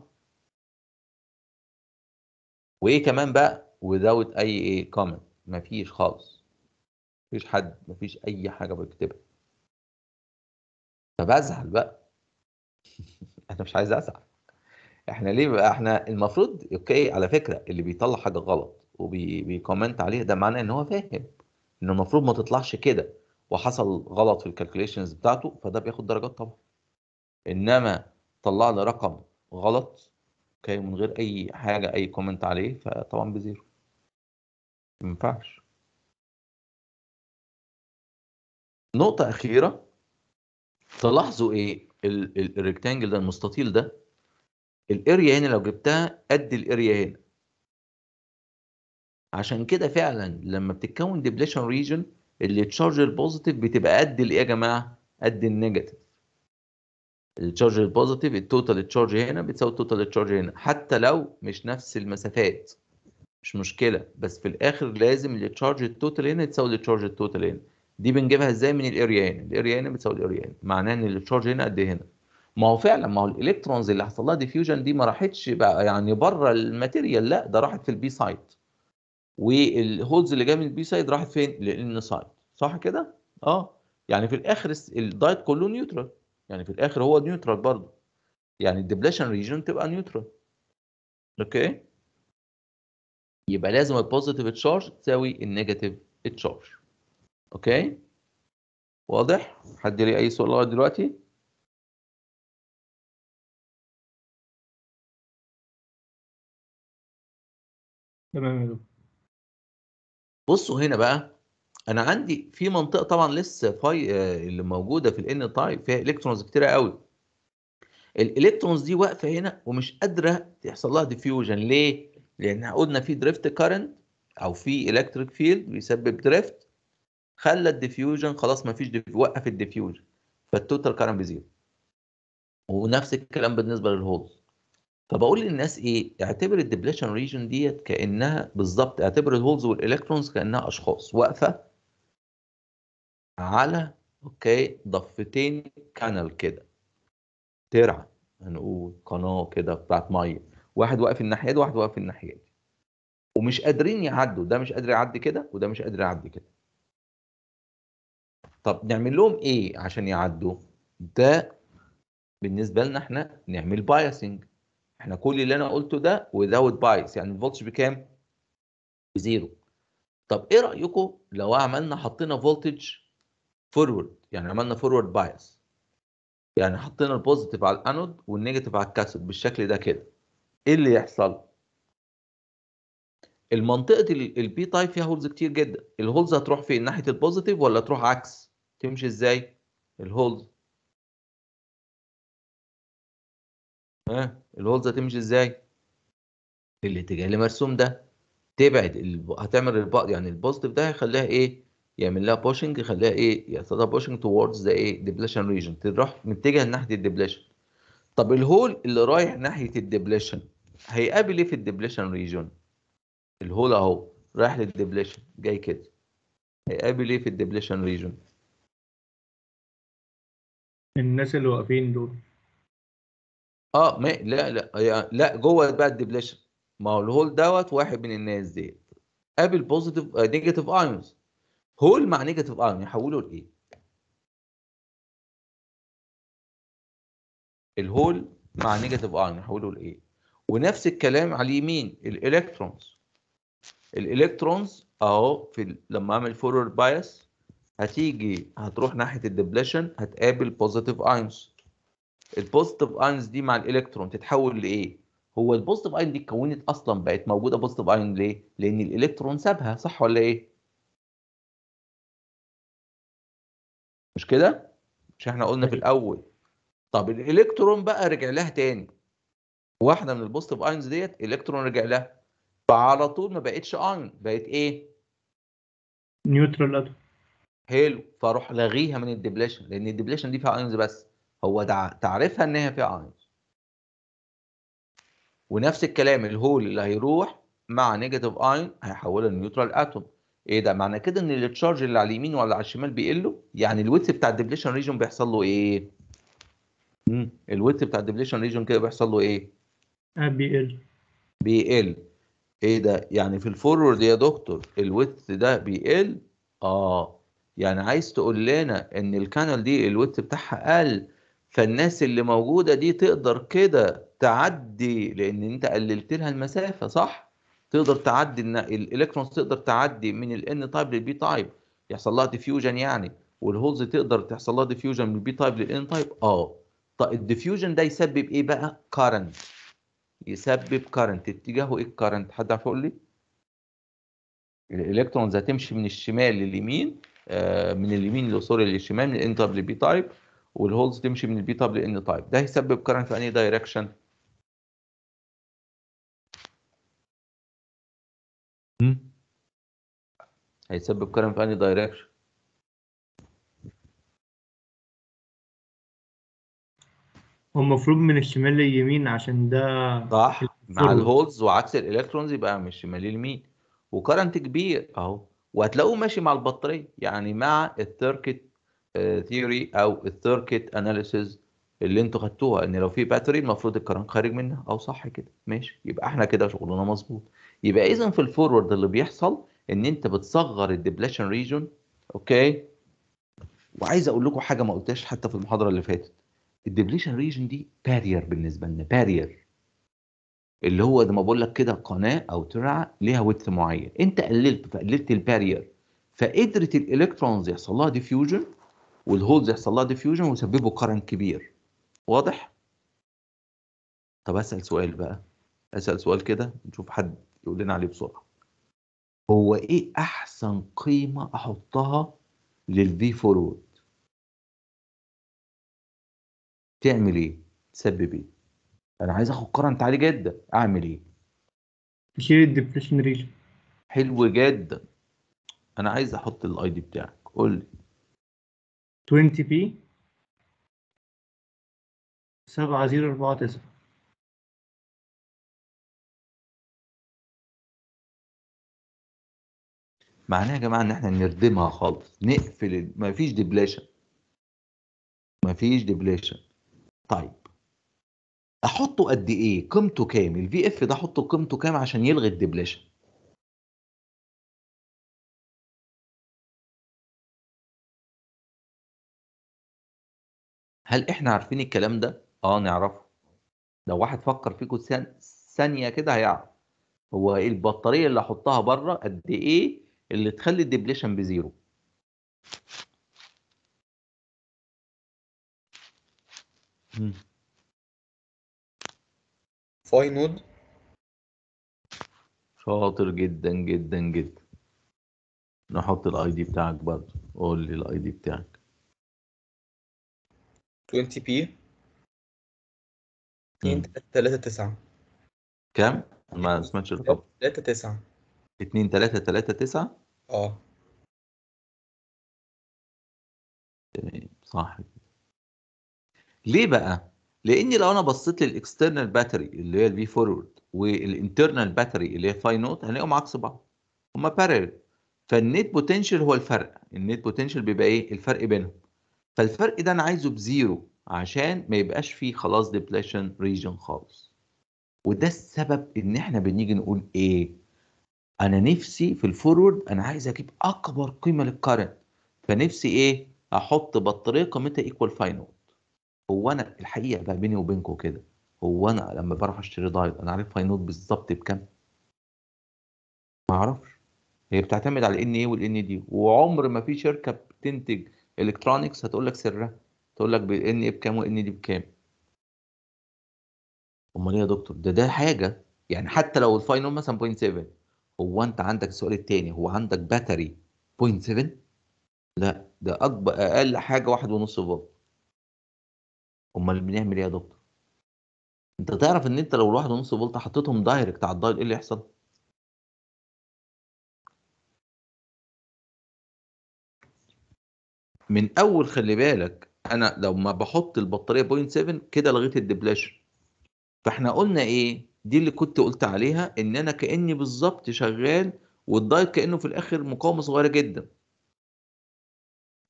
وايه كمان بقى without اي ايه كومنت مفيش خالص مفيش حد مفيش اي حاجه بكتبها فبزعل بقى انا مش عايز اسعى احنا ليه بقى احنا المفروض اوكي على فكره اللي بيطلع حاجه غلط وبيكومنت عليها ده معناه ان هو فاهم انه المفروض ما تطلعش كده وحصل غلط في الكالكوليشنز بتاعته فده بياخد درجات طبعا انما طلع لي رقم غلط اوكي من غير اي حاجه اي كومنت عليه فطبعا بزيرو ما ينفعش نقطه اخيره تلاحظوا ايه الريكتانجل ده المستطيل ده الاريا هنا لو جبتها قد الاريا هنا عشان كده فعلا لما بتتكون ديبليشن ريجن اللي تشارج البوزيتيف بتبقى قد الايه يا جماعه قد النيجاتيف التشارج البوزيتيف التوتال تشارج هنا بتساوي التوتال تشارج هنا حتى لو مش نفس المسافات مش مشكله بس في الاخر لازم التشارج التوتال هنا تساوي التشارج التوتال هنا دي بنجيبها ازاي من الاريان الاريان بتساوي الاريان معناه ان التشارج هنا قد إيه هنا ما هو فعلا ما هو الالكترونز اللي حصل لها ديفيوجن دي ما راحتش بقى يعني بره الماتيريال لا ده راحت في البي سايد والهولز اللي جايه من البي سايد راحت فين للان سايد صح كده اه يعني في الاخر الدايت كله نيوترال يعني في الاخر هو نيوترال برضه يعني الديبليشن ريجن تبقى نيوترال اوكي يبقى لازم البوزيتيف تشارج تساوي النيجاتيف تشارج اوكي واضح حد لي اي سؤال لغايه دلوقتي تمام يا دكتور بصوا هنا بقى انا عندي في منطقه طبعا لسه فاي آه، اللي موجوده في الان تايب فيها الكترونز كتيره قوي الالكترونز دي واقفه هنا ومش قادره يحصل لها ديفيوجن ليه؟ لان قلنا في دريفت كارنت او في الكتريك فيلد بيسبب دريفت خلى الديفيوجن خلاص ما فيش وقف الديفيوجن فالتوتال كرنت بزيرو ونفس الكلام بالنسبه للهول فبقول للناس ايه اعتبر الديبليشن ريجن ديت كانها بالظبط اعتبر الهولز والالكترونز كانها اشخاص واقفه على اوكي ضفتين كانال كده ترعه هنقول قناه كده بتاعت ميه واحد واقف الناحيه دي واحد واقف الناحيه دي ومش قادرين يعدوا ده مش قادر يعدي كده وده مش قادر يعدي كده طب نعمل لهم ايه عشان يعدوا ده بالنسبه لنا احنا نعمل بايسنج احنا كل اللي انا قلته ده without bias يعني الفولتج بكام بزيرو طب ايه رايكم لو عملنا حطينا فولتج فورورد يعني عملنا فورورد بايس يعني حطينا البوزيتيف على الانود والنيجاتيف على الكاثود بالشكل ده كده ايه اللي يحصل المنطقه البي تايب فيها هولز كتير جدا الهولز هتروح فين ناحيه البوزيتيف ولا تروح عكس تمشي ازاي الهولز ها الهولز هتمشي ازاي الاتجاه اللي مرسوم ده تبعد هتعمل الب... يعني البوزيتيف ده هيخليها ايه يعمل لها بوشنج يخليها ايه يعتبر بوشنج توردز ذا ايه ديبليشن ريجن تروح متجه ناحيه الديبليشن طب الهول اللي رايح ناحيه الديبليشن هيقابل ايه في الديبليشن ريجن الهول اهو رايح للديبليشن جاي كده هيقابل ايه في الديبليشن ريجن الناس اللي واقفين دول اه ما لا لا لا جوه بقى الدبليشن ما هو الهول دوت واحد من الناس دي قابل بوزيتيف نيجاتيف ايونز هول مع نيجاتيف ايون يحوله لايه؟ الهول مع نيجاتيف ايون يحوله لايه؟ ونفس الكلام على اليمين الالكترونز الالكترونز اهو في لما اعمل فورورد بايس هتيجي هتروح ناحيه الدبليشن هتقابل بوزيتيف ايونز البوزيتيف ايونز دي مع الالكترون تتحول لايه هو البوزيتيف ايون دي اتكونت اصلا بقت موجوده بوزيتيف ايون ليه لان الالكترون سابها صح ولا ايه مش كده مش احنا قلنا في أيوة. الاول طب الالكترون بقى رجع لها تاني واحده من البوزيتيف ايونز ديت الكترون رجع لها فعلى طول ما بقتش ايون بقت ايه نيوترال اتوم حلو فاروح لاغيها من الدبليشن لان الدبليشن دي فيها ايونز بس هو تعرفها ان هي فيها ايونز ونفس الكلام الهول اللي هيروح مع نيجاتيف ايون هيحولها لنيوترال اتوم ايه ده معنى كده ان التشارج اللي على اليمين ولا على الشمال بيقل يعني الويتس بتاع الدبليشن ريجون بيحصل له ايه امم الويتس بتاع الدبليشن ريجون كده بيحصل له ايه آه، بيقل بيقل ايه ده يعني في الفورورد يا دكتور الويتس ده بيقل اه يعني عايز تقول لنا ان الكانال دي الويت بتاعها قل فالناس اللي موجوده دي تقدر كده تعدي لان انت قللت لها المسافه صح تقدر تعدي الالكترونز تقدر تعدي من الان تايب للبي تايب يحصل لها ديفيوجن يعني والهولز تقدر تحصل لها ديفيوجن من البي تايب للان تايب اه طب الديفيوجن ده يسبب ايه بقى كارنت يسبب كارنت اتجاهه ايه الكارنت حد عارف يقول لي الالكترونز هتمشي من الشمال لليمين آه، من اليمين لسوري للشمال من الان دبليو بي تايب والهولز تمشي من البي تايب لان تايب ده هيسبب كرنت في انهي دايركشن هيسبب كرنت في انهي دايركشن هو المفروض من الشمال لليمين عشان ده صح مع الهولز وعكس الالكترونز يبقى من الشمال لليمين وكرنت كبير اهو وهتلاقوه ماشي مع البطاريه يعني مع الثيركت ثيوري آه، او الثيركت اناليسيز اللي انتوا خدتوها ان لو في باتري المفروض الكرنت خارج منها او صح كده ماشي يبقى احنا كده شغلنا مظبوط يبقى اذا في الفورورد اللي بيحصل ان انت بتصغر الديبليشن ريجون اوكي وعايز اقول لكم حاجه ما قلتهاش حتى في المحاضره اللي فاتت الديبليشن ريجن دي بارير بالنسبه لنا بارير اللي هو زي ما بقول لك كده قناه او ترعه ليها ويدث معين انت قللته فقللت البارير فقدرت الالكترونز يحصل لها ديفيوجن والهولز يحصل لها ديفيوجن ويسببوا كرنت كبير واضح طب اسال سؤال بقى اسال سؤال كده نشوف حد يقول لنا عليه بسرعه هو ايه احسن قيمه احطها للفي فورورد تعمل ايه تسبب ايه انا عايز اخد كرنت عالي جدا اعمل ايه شيل الديبريشن ريجن حلو جدا انا عايز احط الاي دي بتاعك قول لي 20 بي 7049 معناها يا جماعه ان احنا نردمها خالص نقفل مفيش ديبليشن مفيش ديبليشن طيب احطه قد ايه قيمته كام الفي اف ده احطه قيمته كام عشان يلغي الدبلشن هل احنا عارفين الكلام ده اه نعرفه لو واحد فكر فيكوا ثانيه كده هيعرف هو البطاريه اللي احطها بره قد ايه اللي تخلي الدبليشن بزيرو مم. فاي نود شاطر جدا جدا جدا نحط الاي دي بتاعك برضه قول لي الاي دي بتاعك 20 بي 2 3 9 كام؟ ما سمعتش الرقم 3 9 2 3 3 9 اه تمام صح ليه بقى؟ لاني لو انا بصيت للاكسترنال باتري اللي هي الفي فورورد والانترنال باتري اللي هي فاي نوت هنلاقيهم عكس بعض هما بارل فالنت بوتنشال هو الفرق النت بوتنشال بيبقى ايه الفرق بينهم فالفرق ده انا عايزه بزيرو عشان ما يبقاش فيه خلاص ديبليشن ريجن خالص وده السبب ان احنا بنيجي نقول ايه انا نفسي في الفورورد انا عايز اجيب اكبر قيمه للكارنت فنفسي ايه احط بطاريه قيمتها ايكوال فاي نوت هو انا الحقيقه بقى بيني وبينكم كده هو انا لما بروح اشتري دايت انا عارف هاي نوت بالظبط بكام ما اعرفش هي بتعتمد على الان اي والان دي وعمر ما في شركه بتنتج الكترونكس هتقول لك سرها تقول لك بالان اي بكام والان دي بكام امال ايه يا دكتور ده ده حاجه يعني حتى لو الفاينل مثلا 0.7 هو انت عندك السؤال الثاني هو عندك باتري 0.7 لا ده اكبر اقل حاجه 1.5 فولت امال بنعمل ايه يا دكتور انت تعرف ان انت لو الواحد ونص فولت حطيتهم دايركت على الدايل ايه اللي يحصل من اول خلي بالك انا لو ما بحط البطاريه 0.7 كده لغيت الدبلاشن فاحنا قلنا ايه دي اللي كنت قلت عليها ان انا كاني بالظبط شغال والدايت كانه في الاخر مقاومه صغيره جدا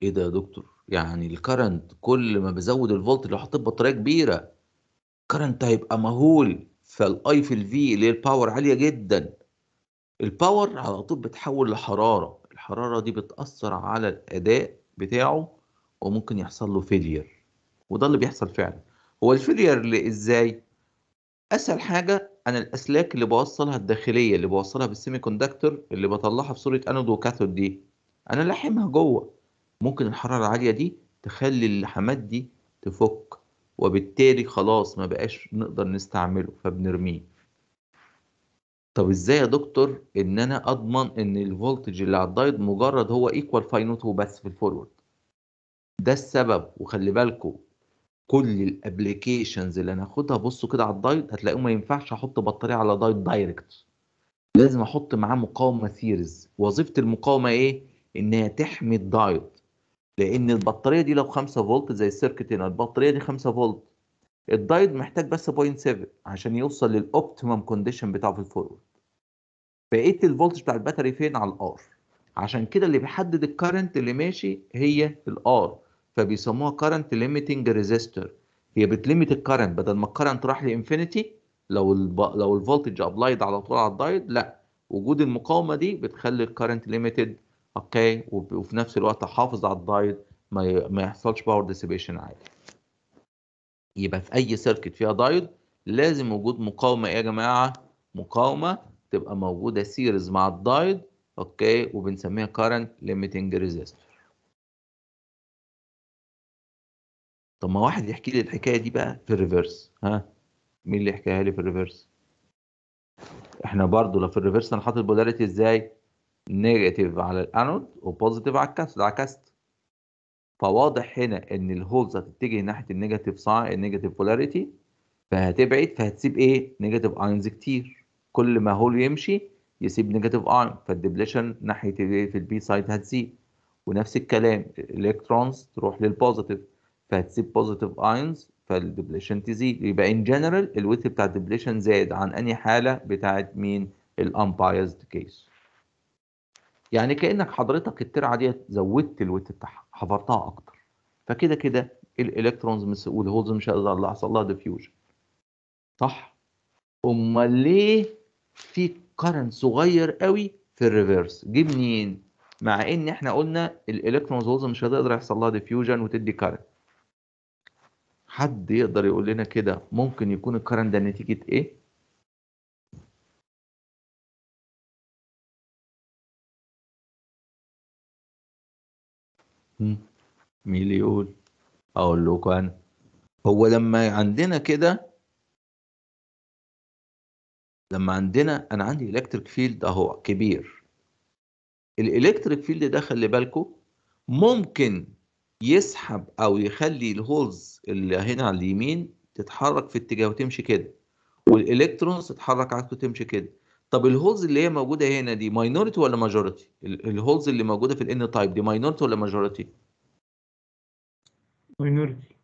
ايه ده يا دكتور يعني الكرنت كل ما بزود الفولت اللي حاطط بطاريه كبيره الكرنت هيبقى مهول فالاي في الفي اللي هي الباور عاليه جدا الباور على طول بتحول لحراره الحراره دي بتاثر على الاداء بتاعه وممكن يحصل له فيلير وده اللي بيحصل فعلا هو الفيلير ازاي اسهل حاجه انا الاسلاك اللي بوصلها الداخليه اللي بوصلها بالسيمي كوندكتور اللي بطلعها في صوره انود وكاثود دي انا لاحمها جوه ممكن الحرارة العالية دي تخلي اللحمات دي تفك وبالتالي خلاص ما بقاش نقدر نستعمله فبنرميه طب ازاي يا دكتور ان انا اضمن ان الفولتج اللي على الدايد مجرد هو ايكوال فاينوت وبس في الفورورد ده السبب وخلي بالكم كل الابلكيشنز اللي انا هاخدها بصوا كده على الدايد هتلاقيهم ما ينفعش احط بطاريه على دايد دايركت لازم احط معاه مقاومه سيريز وظيفه المقاومه ايه انها تحمي الدايد لان البطاريه دي لو 5 فولت زي السيركت هنا البطاريه دي 5 فولت الدايد محتاج بس 0.7 عشان يوصل للاوبتيمم كونديشن بتاعه في الفورورد بقيه الفولتج بتاع الباتري فين على الار عشان كده اللي بيحدد الكارنت اللي ماشي هي الار فبيسموها كارنت ليميتنج ريزيستور هي بتليميت الكارنت بدل ما الكارنت راح لانفينيتي لو الب... لو الفولتج ابلايد على طول على الدايد لا وجود المقاومه دي بتخلي الكارنت ليميتد اوكي وفي نفس الوقت احافظ على الدايت ما ما يحصلش باور ديسيبيشن عالي يبقى في اي سيركت فيها دايت لازم وجود مقاومه إيه يا جماعه مقاومه تبقى موجوده سيريز مع الدايت اوكي وبنسميها كارنت ليميتنج ريزيستور طب ما واحد يحكي لي الحكايه دي بقى في الريفرس ها مين اللي يحكيها لي في الريفرس احنا برضو لو في الريفرس انا حاطط بولاريتي ازاي نيجاتيف على الانود وبوزيتيف على الكاثود عكست فواضح هنا ان الهولز هتتجه ناحيه النيجاتيف ساين النيجاتيف بولاريتي فهتبعد فهتسيب ايه نيجاتيف ايونز كتير كل ما هول يمشي يسيب نيجاتيف ايون فالدبليشن ناحيه في البي سايد هتزيد ونفس الكلام الالكترونز تروح للبوزيتيف فهتسيب بوزيتيف ايونز فالدبليشن تزيد يبقى ان جنرال الويت بتاع الدبليشن زاد عن اني حاله بتاعت مين الانبايزد كيس يعني كانك حضرتك الترعه ديت زودت الويت بتاعها حفرتها اكتر فكده كده الالكترونز والهولز مش هيقدر يحصل لها ديفيوجن صح امال ليه في كرنت صغير قوي في الريفيرس جه منين مع ان احنا قلنا الالكترونز والهولز مش هتقدر يحصل لها ديفيوجن وتدي كرنت حد يقدر يقول لنا كده ممكن يكون الكرنت ده نتيجه ايه مين اللي يقول اقول لكم انا هو لما عندنا كده لما عندنا انا عندي الكتريك فيلد اهو كبير الالكتريك فيلد ده خلي بالكم ممكن يسحب او يخلي الهولز اللي هنا على اليمين تتحرك في اتجاه وتمشي كده والالكترونز تتحرك عكسه تمشي كده طب الهولز اللي هي موجوده هنا دي ماينورتي ولا ماجورتي الهولز اللي موجوده في الان تايب دي ماينورتي ولا ماجورتي ماينورتي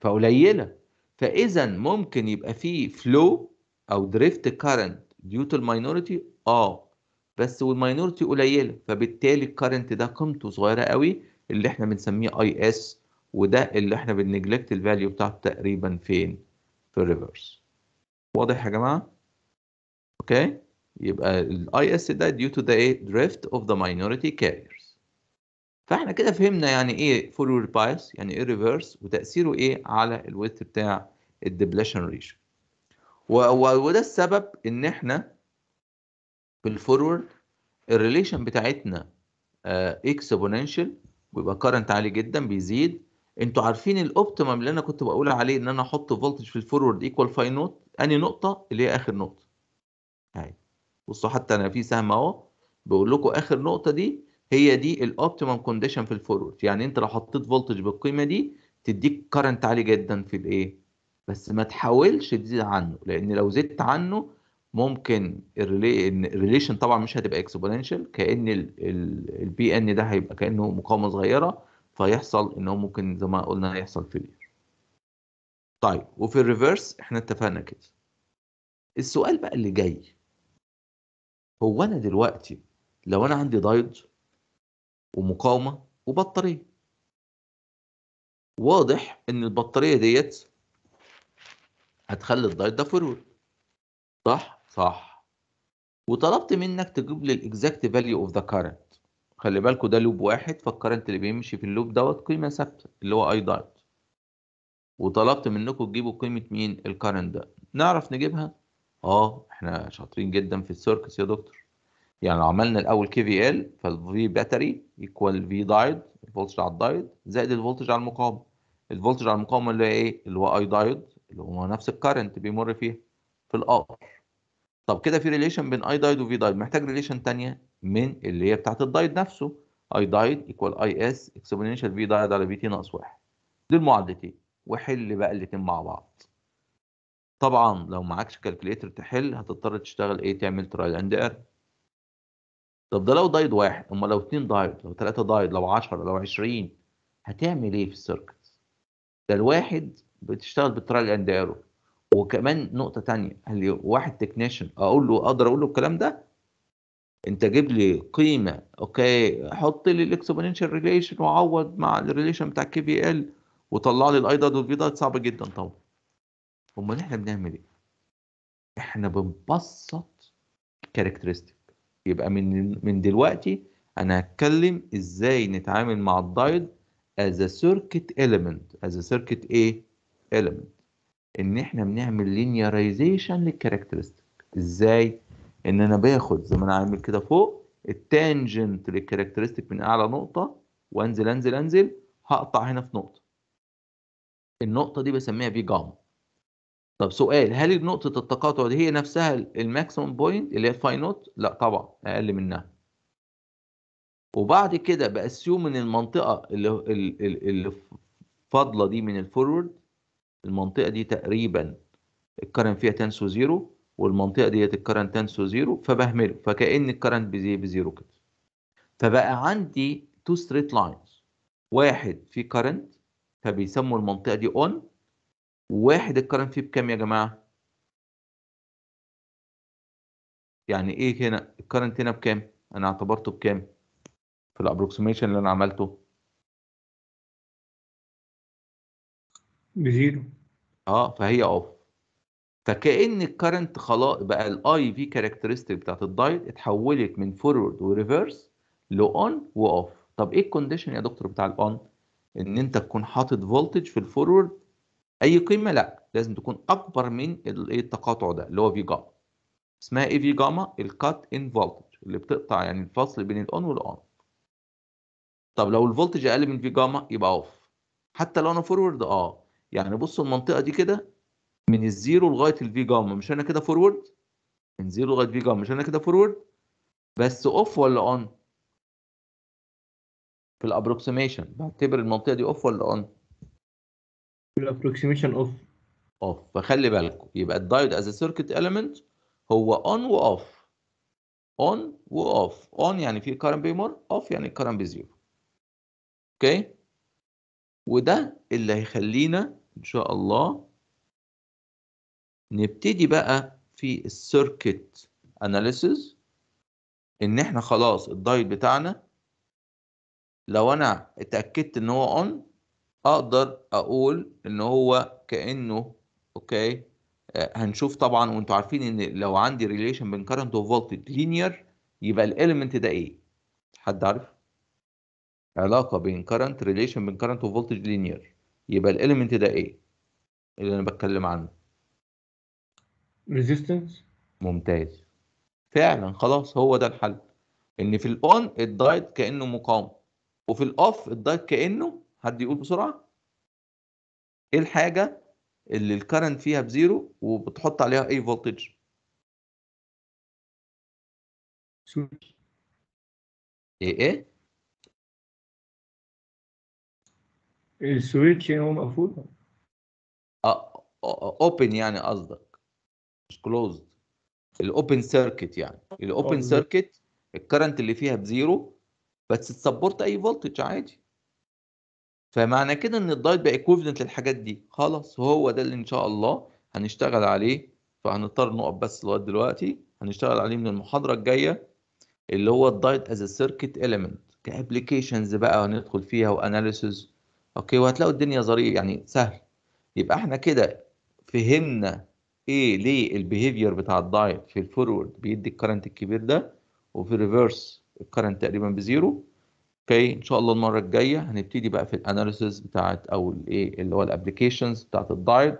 فقليله فاذا ممكن يبقى في فلو او دريفت كارنت ديو تو الماينورتي اه بس والماينورتي قليله فبالتالي الكارنت ده قيمته صغيره قوي اللي احنا بنسميه اي اس وده اللي احنا بنجلكت الفاليو بتاعته تقريبا فين في الريفرس واضح يا جماعه اوكي okay. يبقى الاي اس ده due to the drift of the minority carriers فاحنا كده فهمنا يعني ايه forward bias يعني ايه reverse وتاثيره ايه على الويت بتاع الدبليشن ريجن وده السبب ان احنا في الفورورد الريليشن بتاعتنا اكسبوننشال ويبقى كارنت عالي جدا بيزيد انتوا عارفين الاوبتيمم اللي انا كنت بقول عليه ان انا احط فولتج في الفورورد ايكوال فاي نوت اني نقطه اللي هي اخر نقطه هاي يعني بصوا حتى انا في سهم اهو بقول لكم اخر نقطه دي هي دي الاوبتيمم كونديشن في الفورورد يعني انت لو حطيت فولتج بالقيمه دي تديك كارنت عالي جدا في الايه بس ما تحاولش تزيد عنه لان لو زدت عنه ممكن الريليشن طبعا مش هتبقى اكسبوننشال كان البي ان ده هيبقى كانه مقاومه صغيره فيحصل ان هو ممكن زي ما قلنا هيحصل فيلير طيب وفي الريفرس احنا اتفقنا كده السؤال بقى اللي جاي هو انا دلوقتي لو انا عندي دايد ومقاومه وبطاريه واضح ان البطاريه ديت هتخلي الدايت ده فورورد صح صح وطلبت منك تجيب لي الاكزاكت فاليو اوف ذا كارنت خلي بالكوا ده لوب واحد فالكارنت اللي بيمشي في اللوب دوت قيمه ثابته اللي هو اي دايت وطلبت منكم تجيبوا قيمه مين الكارنت ده نعرف نجيبها اه احنا شاطرين جدا في السيركس يا دكتور يعني لو عملنا الاول كي في ال فالفي باتري ايكوال في دايد الفولتج على الدايد زائد الفولتج على المقاومه الفولتج على المقاومه اللي هي ايه اللي هو اي دايد اللي هو نفس الكرنت بيمر فيها في الار طب كده في ريليشن بين اي دايد وفي دايد محتاج ريليشن تانية من اللي هي بتاعه الدايد نفسه اي دايد ايكوال اي اس اكسبوننشال في دايد على في تي ناقص 1 دي المعادلتين وحل بقى الاتنين مع بعض طبعا لو معكش كالكوليتر تحل هتضطر تشتغل ايه تعمل ترايل اند اير طب ده لو دايد واحد اما لو اتنين دايد لو تلاتة دايد لو عشرة لو عشرين هتعمل ايه في السيركت ده الواحد بتشتغل بالترايل اند اير وكمان نقطة تانية هل واحد تكنيشن اقول له اقدر اقول له الكلام ده انت جيب لي قيمة اوكي حط لي الاكسبوننشال ريليشن وعوض مع الريليشن بتاع كي بي ال وطلع لي الاي دوت والفي دوت صعب جدا طبعا امال احنا بنعمل ايه احنا بنبسط الكاركترستيك يبقى من من دلوقتي انا هتكلم ازاي نتعامل مع الدايد از ا circuit ايليمنت از ا circuit ايه ايليمنت ان احنا بنعمل لينيرايزيشن للكاركترستيك ازاي ان انا باخد زي ما انا عامل كده فوق التانجنت للكاركترستيك من اعلى نقطه وانزل انزل انزل هقطع هنا في نقطه النقطه دي بسميها بي جامب طب سؤال هل نقطة التقاطع دي هي نفسها الماكسيمم بوينت اللي هي الفاي نوت؟ لا طبعا أقل منها. وبعد كده بأسيوم إن المنطقة اللي اللي فاضلة دي من الفورورد المنطقة دي تقريبا الكرنت فيها تنسو زيرو والمنطقة ديت الكرنت تنسو زيرو فبهمله فكأن الكرنت بزي بزيرو كده. فبقى عندي تو ستريت لاينز واحد في كرنت فبيسموا المنطقة دي اون واحد اتقارن فيه بكام يا جماعه يعني ايه هنا اتقارنت هنا بكام انا اعتبرته بكام في الابروكسيميشن اللي انا عملته بزيرو اه فهي اوف فكأن الكرنت خلاص بقى الاي في كاركترستيك بتاعت الدايت اتحولت من فورورد وريفرس اون واوف طب ايه الكونديشن يا دكتور بتاع الاون ان انت تكون حاطط فولتج في الفورورد اي قيمه لا لازم تكون اكبر من إيه التقاطع ده اللي هو في جاما اسمها ايه في جاما الكات ان فولتج اللي بتقطع يعني الفصل بين الاون والاون طب لو الفولتج اقل من في جاما يبقى اوف حتى لو انا فورورد اه يعني بص المنطقه دي كده من الزيرو لغايه الفي جاما مش انا كده فورورد من زيرو لغايه في جاما مش انا كده فورورد بس اوف ولا اون في الابروكسيميشن بعتبر المنطقه دي اوف ولا اون الابروكسيميشن اوف اوف فخلي بالكم يبقى الدايود از سيركت اليمنت هو اون واوف اون واوف اون يعني في كارن بيمر اوف يعني الكارن بيزيرو اوكي وده اللي هيخلينا ان شاء الله نبتدي بقى في السيركت اناليسز ان احنا خلاص الدايت بتاعنا لو انا اتاكدت ان هو اون اقدر اقول ان هو كانه اوكي آه، هنشوف طبعا وانتوا عارفين ان لو عندي ريليشن بين كارنت فولتج لينير يبقى الاليمنت ده ايه حد عارف علاقه بين كارنت ريليشن بين كارنت فولتج لينير يبقى الاليمنت ده ايه اللي انا بتكلم عنه ريزيستنس ممتاز فعلا خلاص هو ده الحل ان في الاون الدايت كانه مقاوم وفي الاوف الدايت كانه حد يقول بسرعه ايه الحاجه اللي الكرنت فيها بزيرو وبتحط عليها اي فولتج ايه ايه السويتش يعني هو مقفول اه اوبن آه، آه، يعني قصدك مش كلوزد الاوبن سيركت يعني الاوبن سيركت الكرنت اللي فيها بزيرو بس تسبورت اي فولتج عادي فمعنى كده ان الدايت بقى ايكوفلنت للحاجات دي خلاص هو ده اللي ان شاء الله هنشتغل عليه فهنضطر نقف بس لغايه دلوقتي هنشتغل عليه من المحاضره الجايه اللي هو الدايت از سيركت اليمنت كابلكيشنز بقى هندخل فيها واناليسز اوكي وهتلاقوا الدنيا ظريف يعني سهل يبقى احنا كده فهمنا ايه ليه البيهيفير بتاع الدايت في الفورورد بيدي الكرنت الكبير ده وفي الريفرس الكرنت تقريبا بزيرو اوكي ان شاء الله المره الجايه هنبتدي بقى في الاناليسز بتاعت او الايه اللي هو الابلكيشنز بتاعت الدايت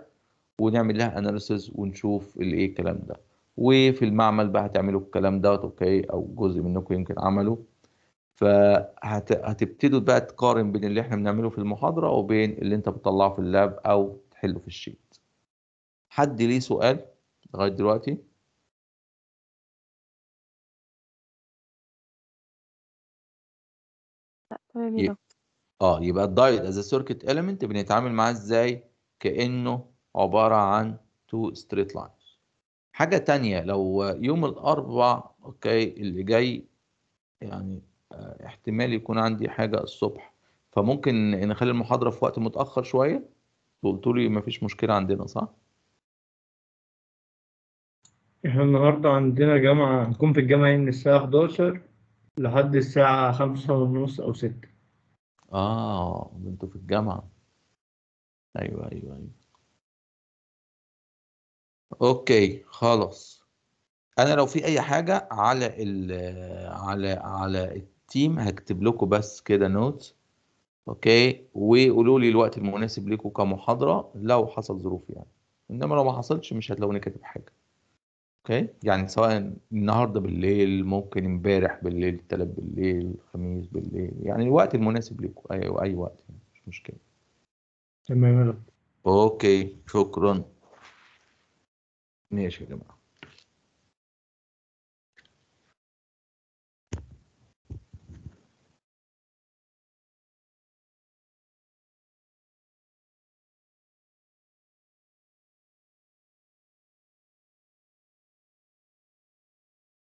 ونعمل لها اناليسز ونشوف الايه الكلام ده وفي المعمل بقى هتعملوا الكلام دوت اوكي او جزء منكم يمكن عمله فهتبتدوا بقى تقارن بين اللي احنا بنعمله في المحاضره وبين اللي انت بتطلعه في اللاب او تحله في الشيت حد ليه سؤال لغايه دلوقتي يبقى. اه يبقى الدايت از سيركت اليمنت بنتعامل معاه ازاي كانه عباره عن تو ستريت لاينز حاجه ثانيه لو يوم الاربع اوكي اللي جاي يعني آه، احتمال يكون عندي حاجه الصبح فممكن نخلي المحاضره في وقت متاخر شويه قلت لي مفيش مشكله عندنا صح احنا النهارده عندنا جامعه هنكون في الجامعه من الساعه 11 لحد الساعة خمسة ونص أو ستة اه وأنتوا انتوا في الجامعة ايوه ايوه ايوه اوكي خلاص انا لو في اي حاجة على ال على على التيم هكتب لكم بس كده نوتس اوكي وقولوا لي الوقت المناسب لكم كمحاضرة لو حصل ظروف يعني انما لو ما حصلش مش هتلاقوني كاتب حاجة اوكي يعني سواء النهارده بالليل ممكن امبارح بالليل تلات بالليل الخميس بالليل يعني الوقت المناسب لكم اي أي وقت يعني مش مشكله تمام يا دكتور. اوكي شكرا ماشي يا جماعه